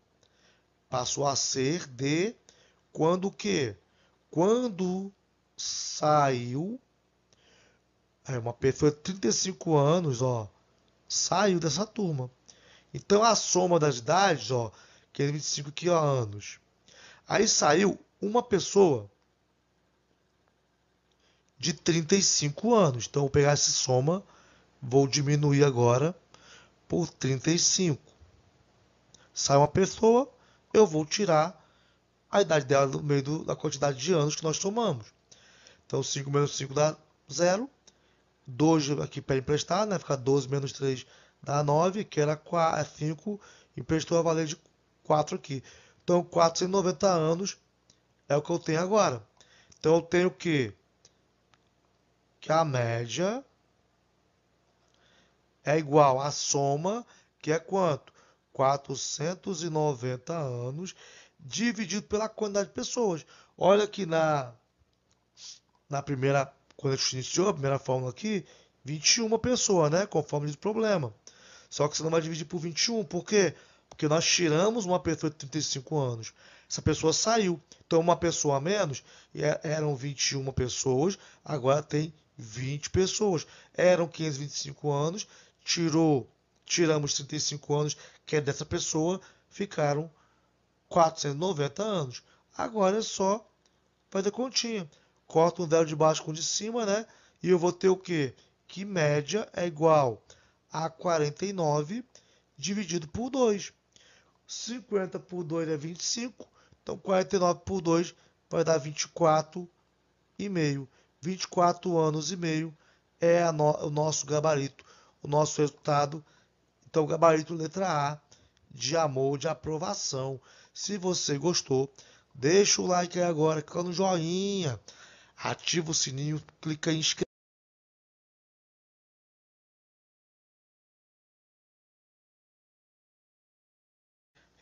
Passou a ser de quando o quê? Quando saiu é uma pessoa de 35 anos, ó, saiu dessa turma. Então a soma das idades, ó, que é 25 aqui, ó, anos. Aí saiu uma pessoa de 35 anos. Então, eu vou pegar essa soma, vou diminuir agora por 35. Sai uma pessoa, eu vou tirar a idade dela no meio do, da quantidade de anos que nós somamos. Então, 5 menos 5 dá 0. 2 aqui para emprestar, né? Fica 12 menos 3 a 9, que era 4, 5, é emprestou a valer de 4 aqui. Então, 490 anos é o que eu tenho agora. Então, eu tenho que, que a média é igual à soma, que é quanto? 490 anos dividido pela quantidade de pessoas. Olha que na, na primeira, quando a gente iniciou a primeira fórmula aqui, 21 pessoas, né? Conforme diz o problema. Só que você não vai dividir por 21, por quê? Porque nós tiramos uma pessoa de 35 anos. Essa pessoa saiu. Então, uma pessoa a menos, é, eram 21 pessoas, agora tem 20 pessoas. Eram 525 anos, tirou, tiramos 35 anos, que é dessa pessoa, ficaram 490 anos. Agora é só fazer continha. Corta um zero de baixo com um de cima, né? E eu vou ter o quê? Que média é igual a 49 dividido por 2. 50 por 2 é 25, então 49 por 2 vai dar 24 e meio. 24 anos e meio é no, o nosso gabarito, o nosso resultado. Então, gabarito letra A de amor, de aprovação. Se você gostou, deixa o like aí agora, clica no joinha, ativa o sininho, clica em inscrever.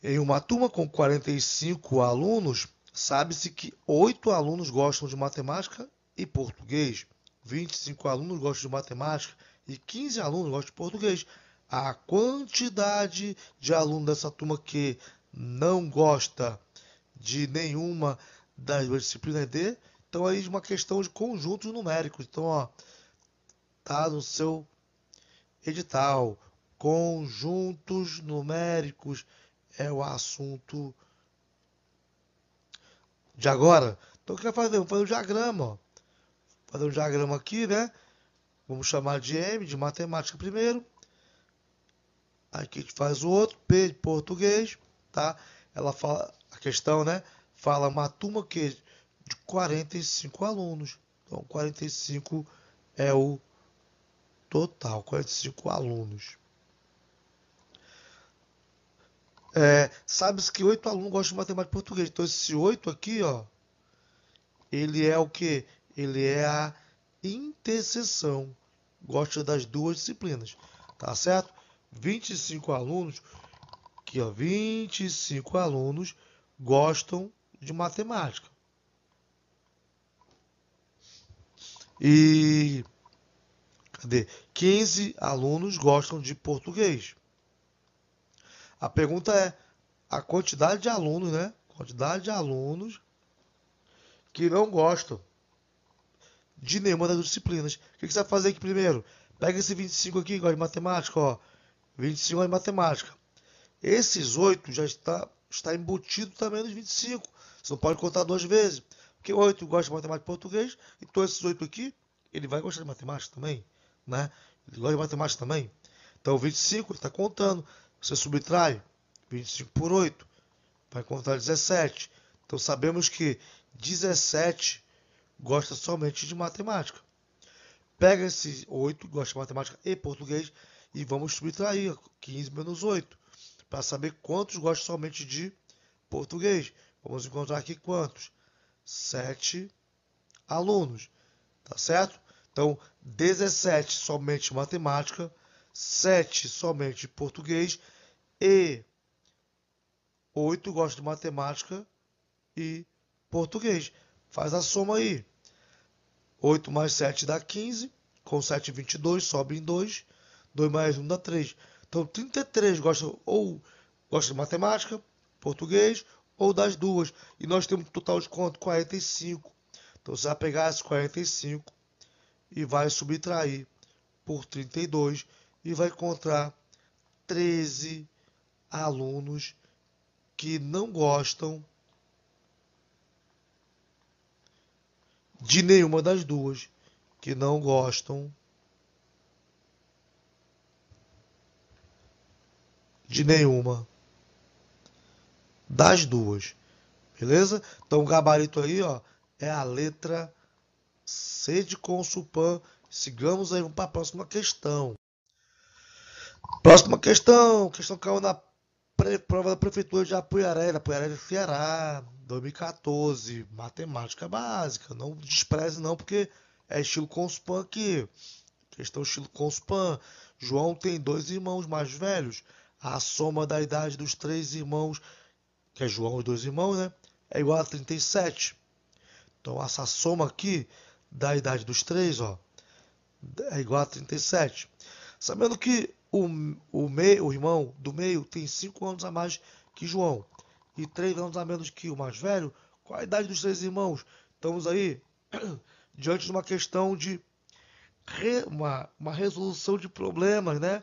Em uma turma com 45 alunos, sabe-se que 8 alunos gostam de matemática e português, 25 alunos gostam de matemática e 15 alunos gostam de português. A quantidade de alunos dessa turma que não gosta de nenhuma das disciplinas é D, então aí é uma questão de conjuntos numéricos. Então, ó, tá no seu edital, conjuntos numéricos é o assunto de agora. Então, o que vai fazer? Vamos fazer um diagrama. Ó. Vou fazer um diagrama aqui, né? Vamos chamar de M, de matemática primeiro. Aqui a gente faz o outro, P de português, tá? Ela fala, a questão, né? Fala uma turma que é de 45 alunos. Então, 45 é o total, 45 alunos. É, sabes que oito alunos gostam de matemática e português. Então, esse oito aqui, ó, ele é o que? Ele é a interseção. Gosta das duas disciplinas, tá certo? 25 alunos, que ó, 25 alunos gostam de matemática. E cadê? 15 alunos gostam de português. A pergunta é a quantidade de alunos, né? Quantidade de alunos que não gostam de nenhuma das disciplinas. O que, que você vai fazer aqui primeiro? Pega esse 25 aqui, igual de matemática, ó. 25 é de matemática. Esses 8 já está, está embutido também nos 25. Você não pode contar duas vezes. Porque 8 gosta de matemática e português, então esses 8 aqui, ele vai gostar de matemática também, né? Ele gosta de matemática também. Então 25 está contando. Você subtrai 25 por 8, vai contar 17. Então sabemos que 17 gosta somente de matemática. Pega esse 8, gosta de matemática e português, e vamos subtrair 15 menos 8, para saber quantos gostam somente de português. Vamos encontrar aqui quantos? 7 alunos, tá certo? Então, 17 somente matemática, 7 somente português e 8 gosta de matemática e português. Faz a soma aí. 8 mais 7 dá 15. Com 7, 22. Sobe em 2. 2 mais 1 dá 3. Então, 33 gosta ou gosta de matemática, português ou das duas. E nós temos um total de quanto? 45. Então, você vai pegar esses 45 e vai subtrair por 32 e vai encontrar 13 alunos que não gostam de nenhuma das duas, que não gostam de nenhuma das duas. Beleza? Então o gabarito aí, ó, é a letra C de Consupan Sigamos aí para a próxima questão. Próxima questão, questão que caiu na prova da Prefeitura de Apuiarés, Apuiarés do Ceará, 2014, matemática básica. Não despreze não, porque é estilo Conspan aqui. Questão estilo Conspan. João tem dois irmãos mais velhos. A soma da idade dos três irmãos, que é João e dois irmãos, né? É igual a 37. Então, essa soma aqui da idade dos três, ó, é igual a 37. Sabendo que o, o, o irmão do meio tem cinco anos a mais que João e três anos a menos que o mais velho. Qual a idade dos três irmãos? Estamos aí diante de uma questão de re, uma, uma resolução de problemas, né?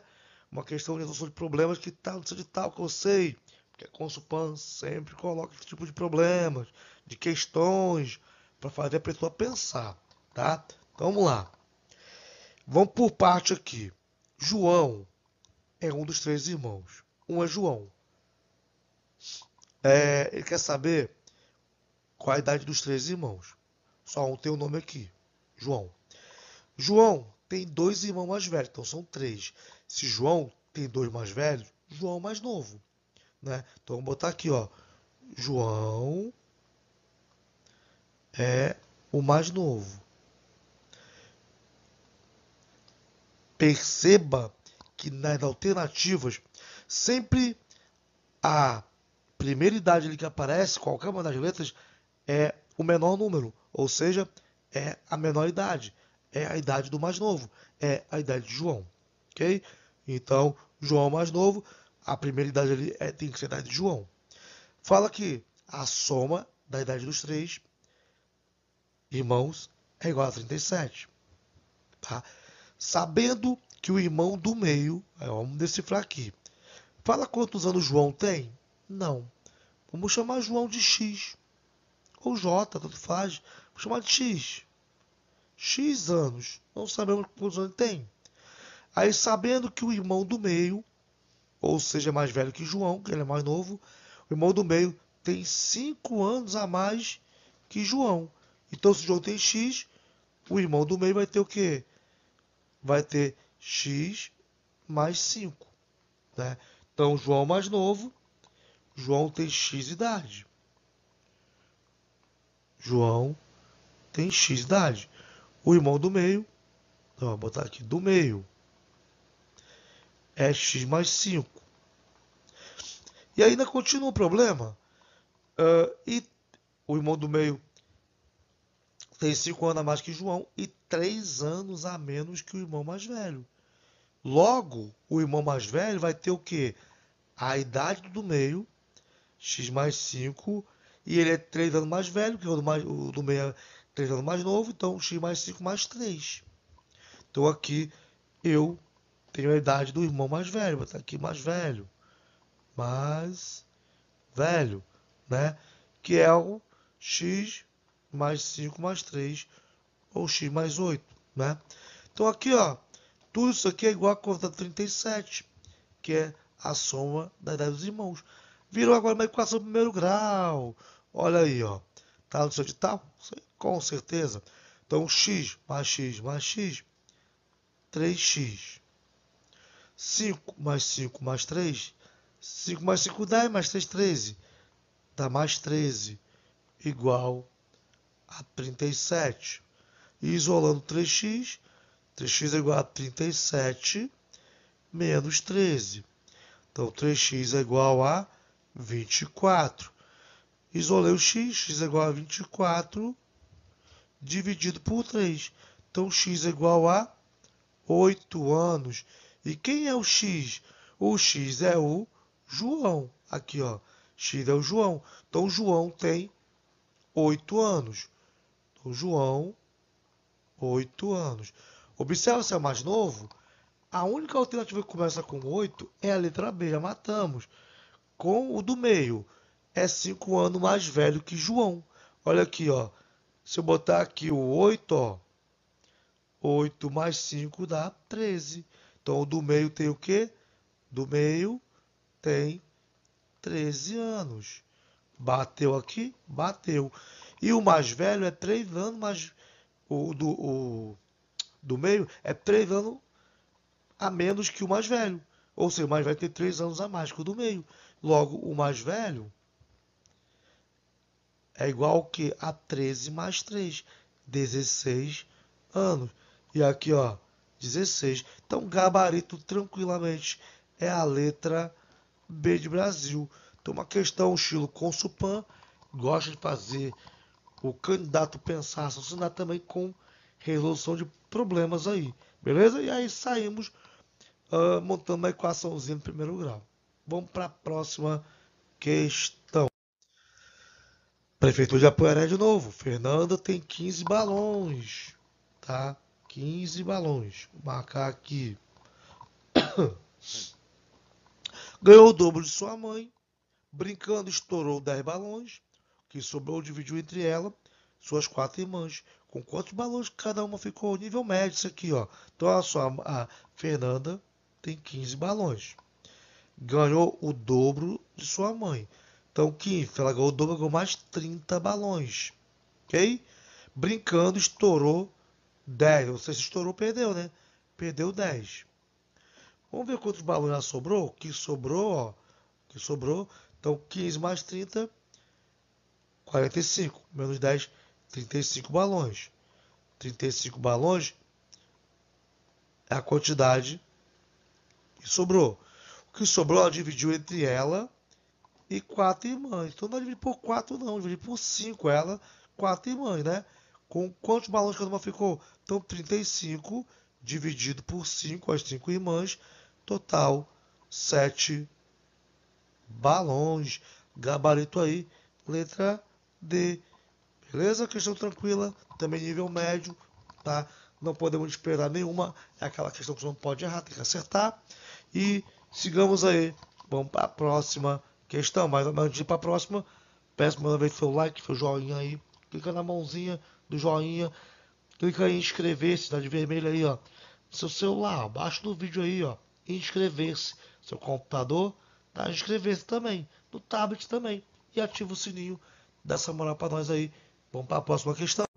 Uma questão de resolução de problemas que está no de tal que eu sei. Porque a consupan sempre coloca esse tipo de problemas, de questões, para fazer a pessoa pensar, tá? Então, vamos lá. Vamos por parte aqui. João, é um dos três irmãos. Um é João. É, ele quer saber qual a idade dos três irmãos. Só um tem o um nome aqui, João. João tem dois irmãos mais velhos, então são três. Se João tem dois mais velhos, João é mais novo. Né? Então vamos botar aqui, ó. João é o mais novo. Perceba que nas alternativas sempre a primeira idade ali que aparece, qualquer uma das letras, é o menor número, ou seja, é a menor idade, é a idade do mais novo, é a idade de João, ok? Então, João é mais novo, a primeira idade ali é, tem que ser a idade de João. Fala que a soma da idade dos três irmãos é igual a 37, tá? Sabendo que o irmão do meio, é, vamos decifrar aqui. Fala quantos anos João tem? Não. Vamos chamar João de X. Ou J, tanto faz. Vamos chamar de X. X anos. Não sabemos quantos anos ele tem. Aí, sabendo que o irmão do meio, ou seja, é mais velho que João, que ele é mais novo, o irmão do meio tem 5 anos a mais que João. Então, se João tem X, o irmão do meio vai ter o quê? Vai ter x mais 5. Né? Então, João mais novo, João tem x idade. João tem x idade. O irmão do meio, então, vou botar aqui do meio, é x mais 5. E ainda continua o problema. Uh, e o irmão do meio tem 5 anos a mais que João e 3 anos a menos que o irmão mais velho. Logo, o irmão mais velho vai ter o quê? A idade do meio, x mais 5, e ele é 3 anos mais velho, que é o do, mais, o do meio é 3 anos mais novo, então x mais 5 mais 3. Então aqui eu tenho a idade do irmão mais velho, vou botar aqui mais velho, mais velho, né? Que é o x mais 5 mais 3, ou x mais 8, né? Então aqui, ó, tudo isso aqui é igual a quantidade 37, que é a soma das idades dos irmãos. Virou agora uma equação do primeiro grau. Olha aí, ó. Tá no seu edital? Com certeza. Então, x mais x mais x, 3x. 5 mais 5 mais 3, 5 mais 5 dá, mais 3, 13. Dá mais 13, igual a 37. E isolando 3x, 3x é igual a 37 menos 13. Então, 3x é igual a 24. Isolei o x, x é igual a 24 dividido por 3. Então, x é igual a 8 anos. E quem é o x? O x é o João. Aqui, ó. X é o João. Então, João tem 8 anos. Então, João, 8 anos. Observa-se é mais novo, a única alternativa que começa com 8 é a letra B, já matamos. Com o do meio, é 5 anos mais velho que João. Olha aqui, ó. Se eu botar aqui o 8, ó. 8 mais 5 dá 13. Então, o do meio tem o quê? Do meio tem 13 anos. Bateu aqui? Bateu. E o mais velho é 3 anos mais... O, do, o, do meio é três anos a menos que o mais velho. Ou seja, o mais velho tem três anos a mais que o do meio. Logo, o mais velho é igual que a 13 mais 3, 16 anos. E aqui, ó, 16. Então, gabarito tranquilamente é a letra B de Brasil. Então, uma questão estilo Consupan gosta de fazer o candidato pensar, assinar também com resolução de problemas aí, beleza? E aí saímos uh, montando uma equaçãozinha no primeiro grau. Vamos para a próxima questão. Prefeitura de Apoiaré de novo. Fernanda tem 15 balões, tá? 15 balões. Vou marcar aqui. Ganhou o dobro de sua mãe. Brincando, estourou 10 balões. O que sobrou dividiu entre ela suas quatro irmãs. Com quantos balões cada uma ficou? Nível médio isso aqui, ó. Então, olha só, a Fernanda tem 15 balões. Ganhou o dobro de sua mãe. Então, Kim, ela ganhou o dobro, ganhou mais 30 balões. Ok? Brincando, estourou 10. Ou seja, estourou, perdeu, né? Perdeu 10. Vamos ver quantos balões ela sobrou? Que sobrou, ó. Que sobrou. Então, 15 mais 30, 45. Menos 10, 35 balões. 35 balões é a quantidade que sobrou. O que sobrou, ela dividiu entre ela e quatro irmãs. Então não é dividi por quatro, não, dividi por cinco ela, quatro irmãs, né? Com quantos balões cada uma ficou? Então 35 dividido por 5, as cinco irmãs, total 7 balões. Gabarito aí, letra D. Beleza? É questão tranquila, também nível médio, tá? Não podemos esperar nenhuma, é aquela questão que você não pode errar, tem que acertar. E sigamos aí, vamos para a próxima questão. Mas antes de ir para a próxima, peço mais uma vez seu like, seu joinha aí. Clica na mãozinha do joinha, clica em inscrever-se, tá de vermelho aí, ó. Seu celular, abaixo do vídeo aí, ó. Inscrever-se. Seu computador, tá? Inscrever-se também. No tablet também. E ativa o sininho dessa moral para nós aí. Vamos para a próxima questão.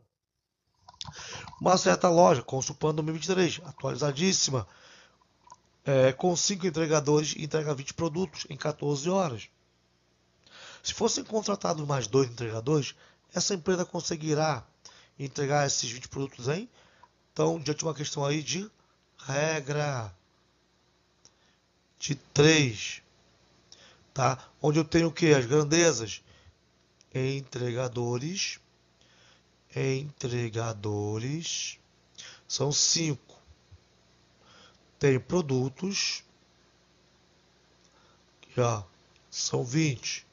Uma certa loja, consultando 2023, atualizadíssima, é, com 5 entregadores, entrega 20 produtos em 14 horas. Se fossem contratados mais dois entregadores, essa empresa conseguirá entregar esses 20 produtos em? Então, diante de uma questão aí de regra de 3, tá? Onde eu tenho o que? As grandezas entregadores entregadores, são cinco. Tem produtos, já são 20.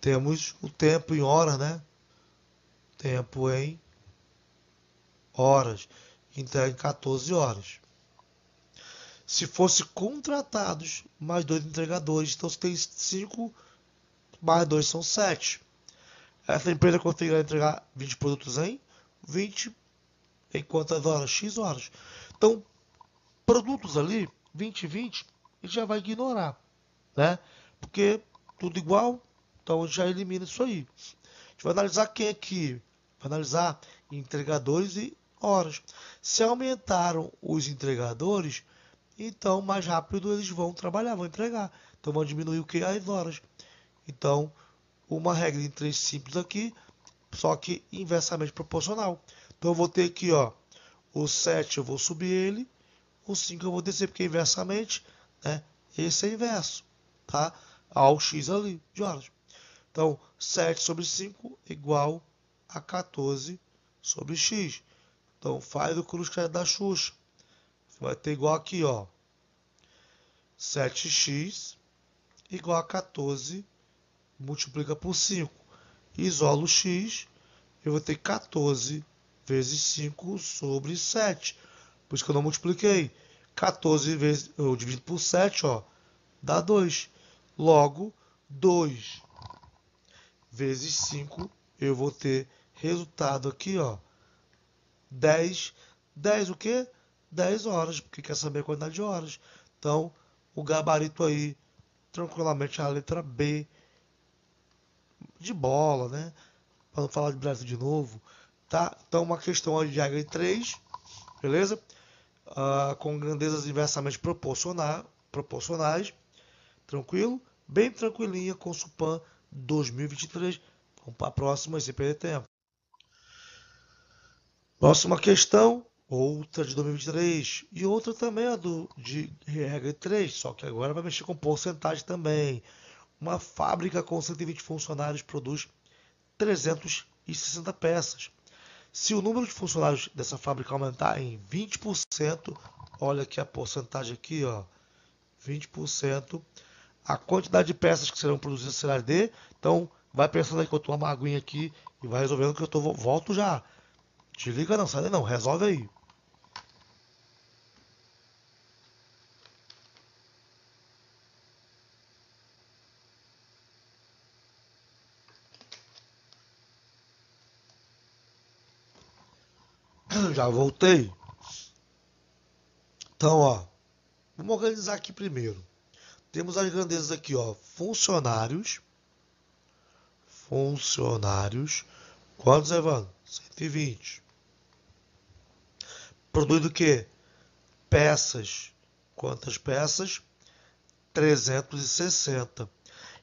Temos o tempo em horas, né? Tempo em horas. Entrega é em 14 horas. Se fosse contratados mais dois entregadores, então você tem cinco mais dois são sete essa empresa conseguirá entregar 20 produtos em 20 em quantas horas? X horas. Então, produtos ali, 20, 20, ele já vai ignorar, né? Porque tudo igual, então já elimina isso aí. A gente vai analisar quem aqui, vai analisar entregadores e horas. Se aumentaram os entregadores, então mais rápido eles vão trabalhar, vão entregar. Então vão diminuir o que? As horas. Então, uma regra em três simples aqui, só que inversamente proporcional. Então eu vou ter aqui, ó, o 7 eu vou subir ele, o 5 eu vou descer, porque inversamente, né, esse é inverso, tá? Ao x ali, de ordem. Então, 7 sobre 5 igual a 14 sobre x. Então, faz o cruz que é da Xuxa. Vai ter igual aqui, ó. 7x igual a 14 multiplica por 5, isola o x, eu vou ter 14 vezes 5 sobre 7. Por isso que eu não multipliquei. 14 vezes, eu divido por 7, ó, dá 2. Logo, 2 vezes 5, eu vou ter resultado aqui, ó, 10. 10 o quê? 10 horas, porque quer saber a quantidade de horas. Então, o gabarito aí, tranquilamente, a letra B de bola, né? Para não falar de Brasil de novo, tá? Então, uma questão de regra de 3, beleza? Uh, com grandezas inversamente proporcionais, proporcionais, tranquilo? Bem tranquilinha com o Supan 2023. Vamos para a próxima, sem perder tempo. Próxima questão, outra de 2023 e outra também a do, de regra 3, só que agora vai mexer com porcentagem também. Uma fábrica com 120 funcionários produz 360 peças. Se o número de funcionários dessa fábrica aumentar em 20%, olha aqui a porcentagem aqui, ó, 20%, a quantidade de peças que serão produzidas será de, então vai pensando aí que eu estou uma aguinha aqui e vai resolvendo que eu tô volto já. Te liga não, sai daí não, resolve aí. Já voltei. Então, ó. Vamos organizar aqui primeiro. Temos as grandezas aqui, ó. Funcionários. Funcionários. Quantos, Evandro? 120. Produzindo o quê? Peças. Quantas peças? 360.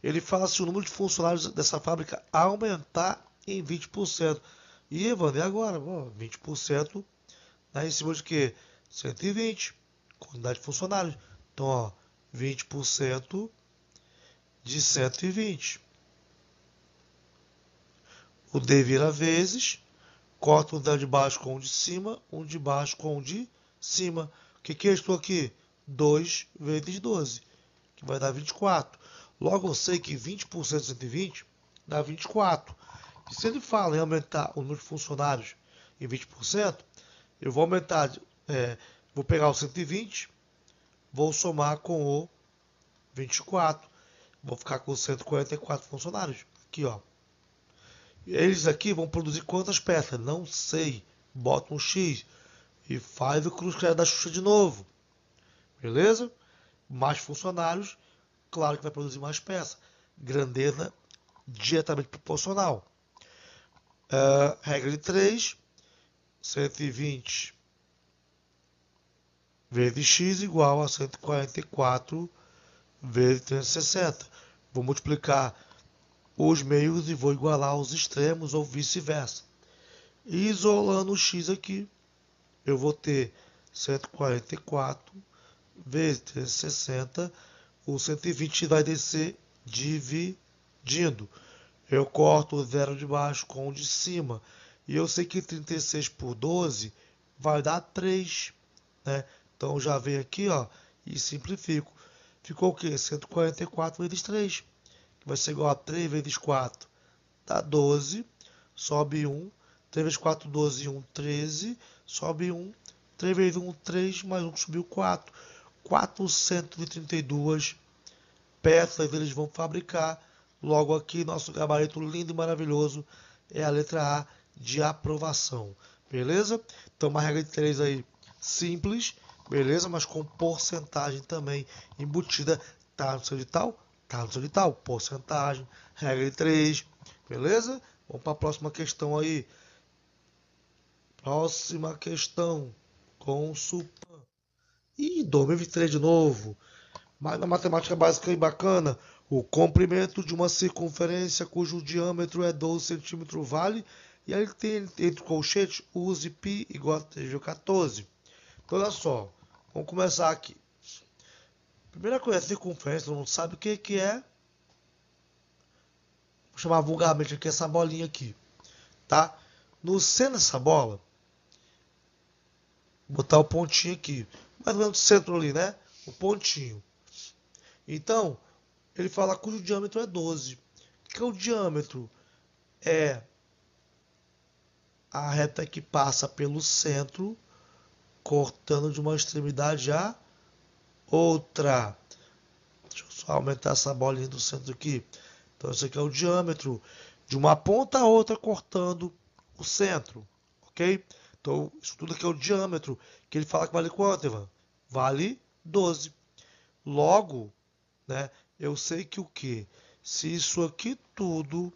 Ele fala se o número de funcionários dessa fábrica aumentar em 20%. E, Evandro, e agora? 20% dá né, em cima de quê? 120, quantidade de funcionários. Então, ó, 20% de 120. O D vira vezes, corta um de baixo com um de cima, um de baixo com um de cima. O que, que estou é aqui? 2 vezes 12, que vai dar 24. Logo, eu sei que 20% de 120 dá 24. E se ele fala em aumentar o número de funcionários em 20%, eu vou aumentar, é, vou pegar o 120, vou somar com o 24, vou ficar com 144 funcionários. Aqui, ó. Eles aqui vão produzir quantas peças? Não sei. Bota um X e faz o cruz que é da Xuxa de novo. Beleza? Mais funcionários, claro que vai produzir mais peças. Grandeza diretamente proporcional. Uh, regra de 3, 120 vezes x igual a 144 vezes 360. Vou multiplicar os meios e vou igualar os extremos ou vice-versa. Isolando o x aqui, eu vou ter 144 vezes 360, o 120 vai descer dividindo. Eu corto o zero de baixo com o de cima. E eu sei que 36 por 12 vai dar 3. Né? Então já vem aqui ó, e simplifico. Ficou o quê? 144 vezes 3. Que vai ser igual a 3 vezes 4. Dá 12. Sobe 1. 3 vezes 4, 12. 1, 13. Sobe 1. 3 vezes 1, 3. Mais 1 subiu 4. 432 peças eles vão fabricar Logo aqui, nosso gabarito lindo e maravilhoso é a letra A de aprovação. Beleza? Então, uma regra de três aí simples, beleza? Mas com porcentagem também embutida. Tá no seu edital? Tá no seu edital. Porcentagem, regra de três beleza? Vamos para a próxima questão aí. Próxima questão. Com Supan. Ih, 2023 de novo. Mas na matemática básica e bacana. O comprimento de uma circunferência cujo diâmetro é 12 centímetros vale, e aí tem entre colchete, use π igual a 3,14. Então, olha só, vamos começar aqui. Primeira coisa, circunferência, não sabe o que, que é. Vou chamar vulgarmente aqui essa bolinha aqui, tá? No centro dessa bola, botar o pontinho aqui, mais ou menos no centro ali, né? O pontinho. Então, ele fala cujo diâmetro é 12. O que é o diâmetro? É a reta que passa pelo centro, cortando de uma extremidade a outra. Deixa eu só aumentar essa bolinha do centro aqui. Então, esse aqui é o diâmetro de uma ponta a outra, cortando o centro. Ok? Então, isso tudo aqui é o diâmetro, que ele fala que vale quanto, Ivan? Vale 12. Logo, né, eu sei que o que? Se isso aqui tudo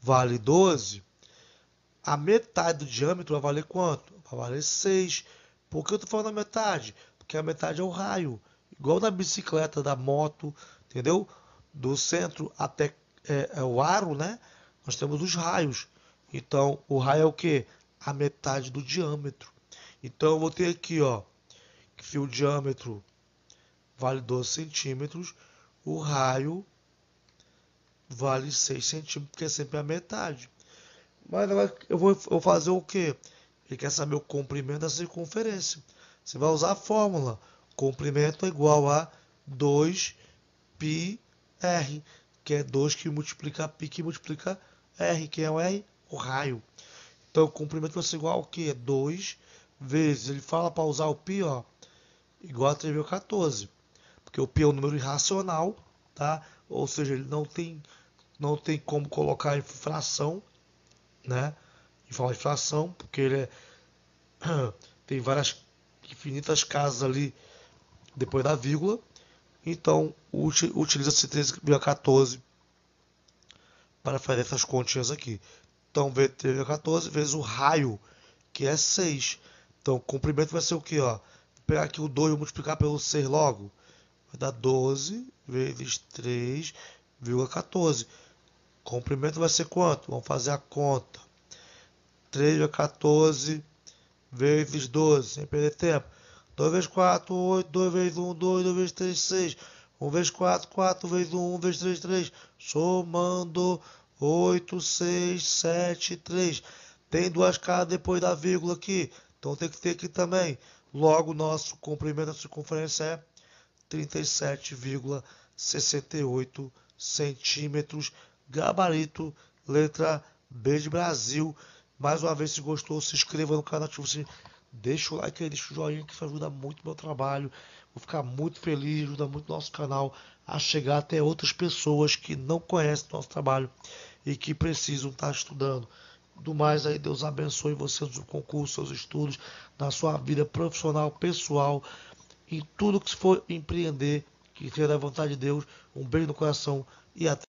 vale 12, a metade do diâmetro vai valer quanto? Vai valer 6. Por que eu estou falando a metade? Porque a metade é o raio. Igual na bicicleta, da moto, entendeu? Do centro até é, é o aro, né? Nós temos os raios. Então, o raio é o que? A metade do diâmetro. Então, eu vou ter aqui, ó, que o diâmetro vale 12 centímetros, o raio vale 6 centímetros, porque é sempre a metade. Mas eu vou, eu vou fazer o que? Ele quer saber o comprimento da circunferência. Você vai usar a fórmula. Comprimento é igual a 2πr, que é 2 que multiplica π, que multiplica r, que é o r, o raio. Então, o comprimento vai ser igual ao que? 2 vezes. Ele fala para usar o π, ó, igual a 3.014 porque o π é um número irracional, tá? ou seja, ele não tem, não tem como colocar né? em fração, né? em forma de fração, porque ele é, tem várias infinitas casas ali depois da vírgula. Então, utiliza-se 13,14 para fazer essas continhas aqui. Então, 13,14 vezes o raio, que é 6. Então, o comprimento vai ser o que? Ó? Vou pegar aqui o 2 e multiplicar pelo 6 logo. Vai dar 12 vezes 3,14. Comprimento vai ser quanto? Vamos fazer a conta. 3,14 vezes 12, sem perder tempo. 2 vezes 4, 8. 2 vezes 1, 2. 2 vezes 3, 6. 1 vezes 4, 4 vezes 1, 1 vezes 3, 3. Somando 8, 6, 7, 3. Tem duas caras depois da vírgula aqui. Então tem que ter aqui também. Logo, nosso comprimento da circunferência é 37,68 centímetros. Gabarito, letra B de Brasil. Mais uma vez, se gostou, se inscreva no canal, ativa o deixa o like aí, deixa o joinha que isso ajuda muito o meu trabalho. Vou ficar muito feliz, ajuda muito o nosso canal a chegar até outras pessoas que não conhecem o nosso trabalho e que precisam estar estudando. Do mais aí, Deus abençoe você no concurso, seus estudos, na sua vida profissional, pessoal em tudo que se for empreender, que seja da vontade de Deus. Um beijo no coração e até.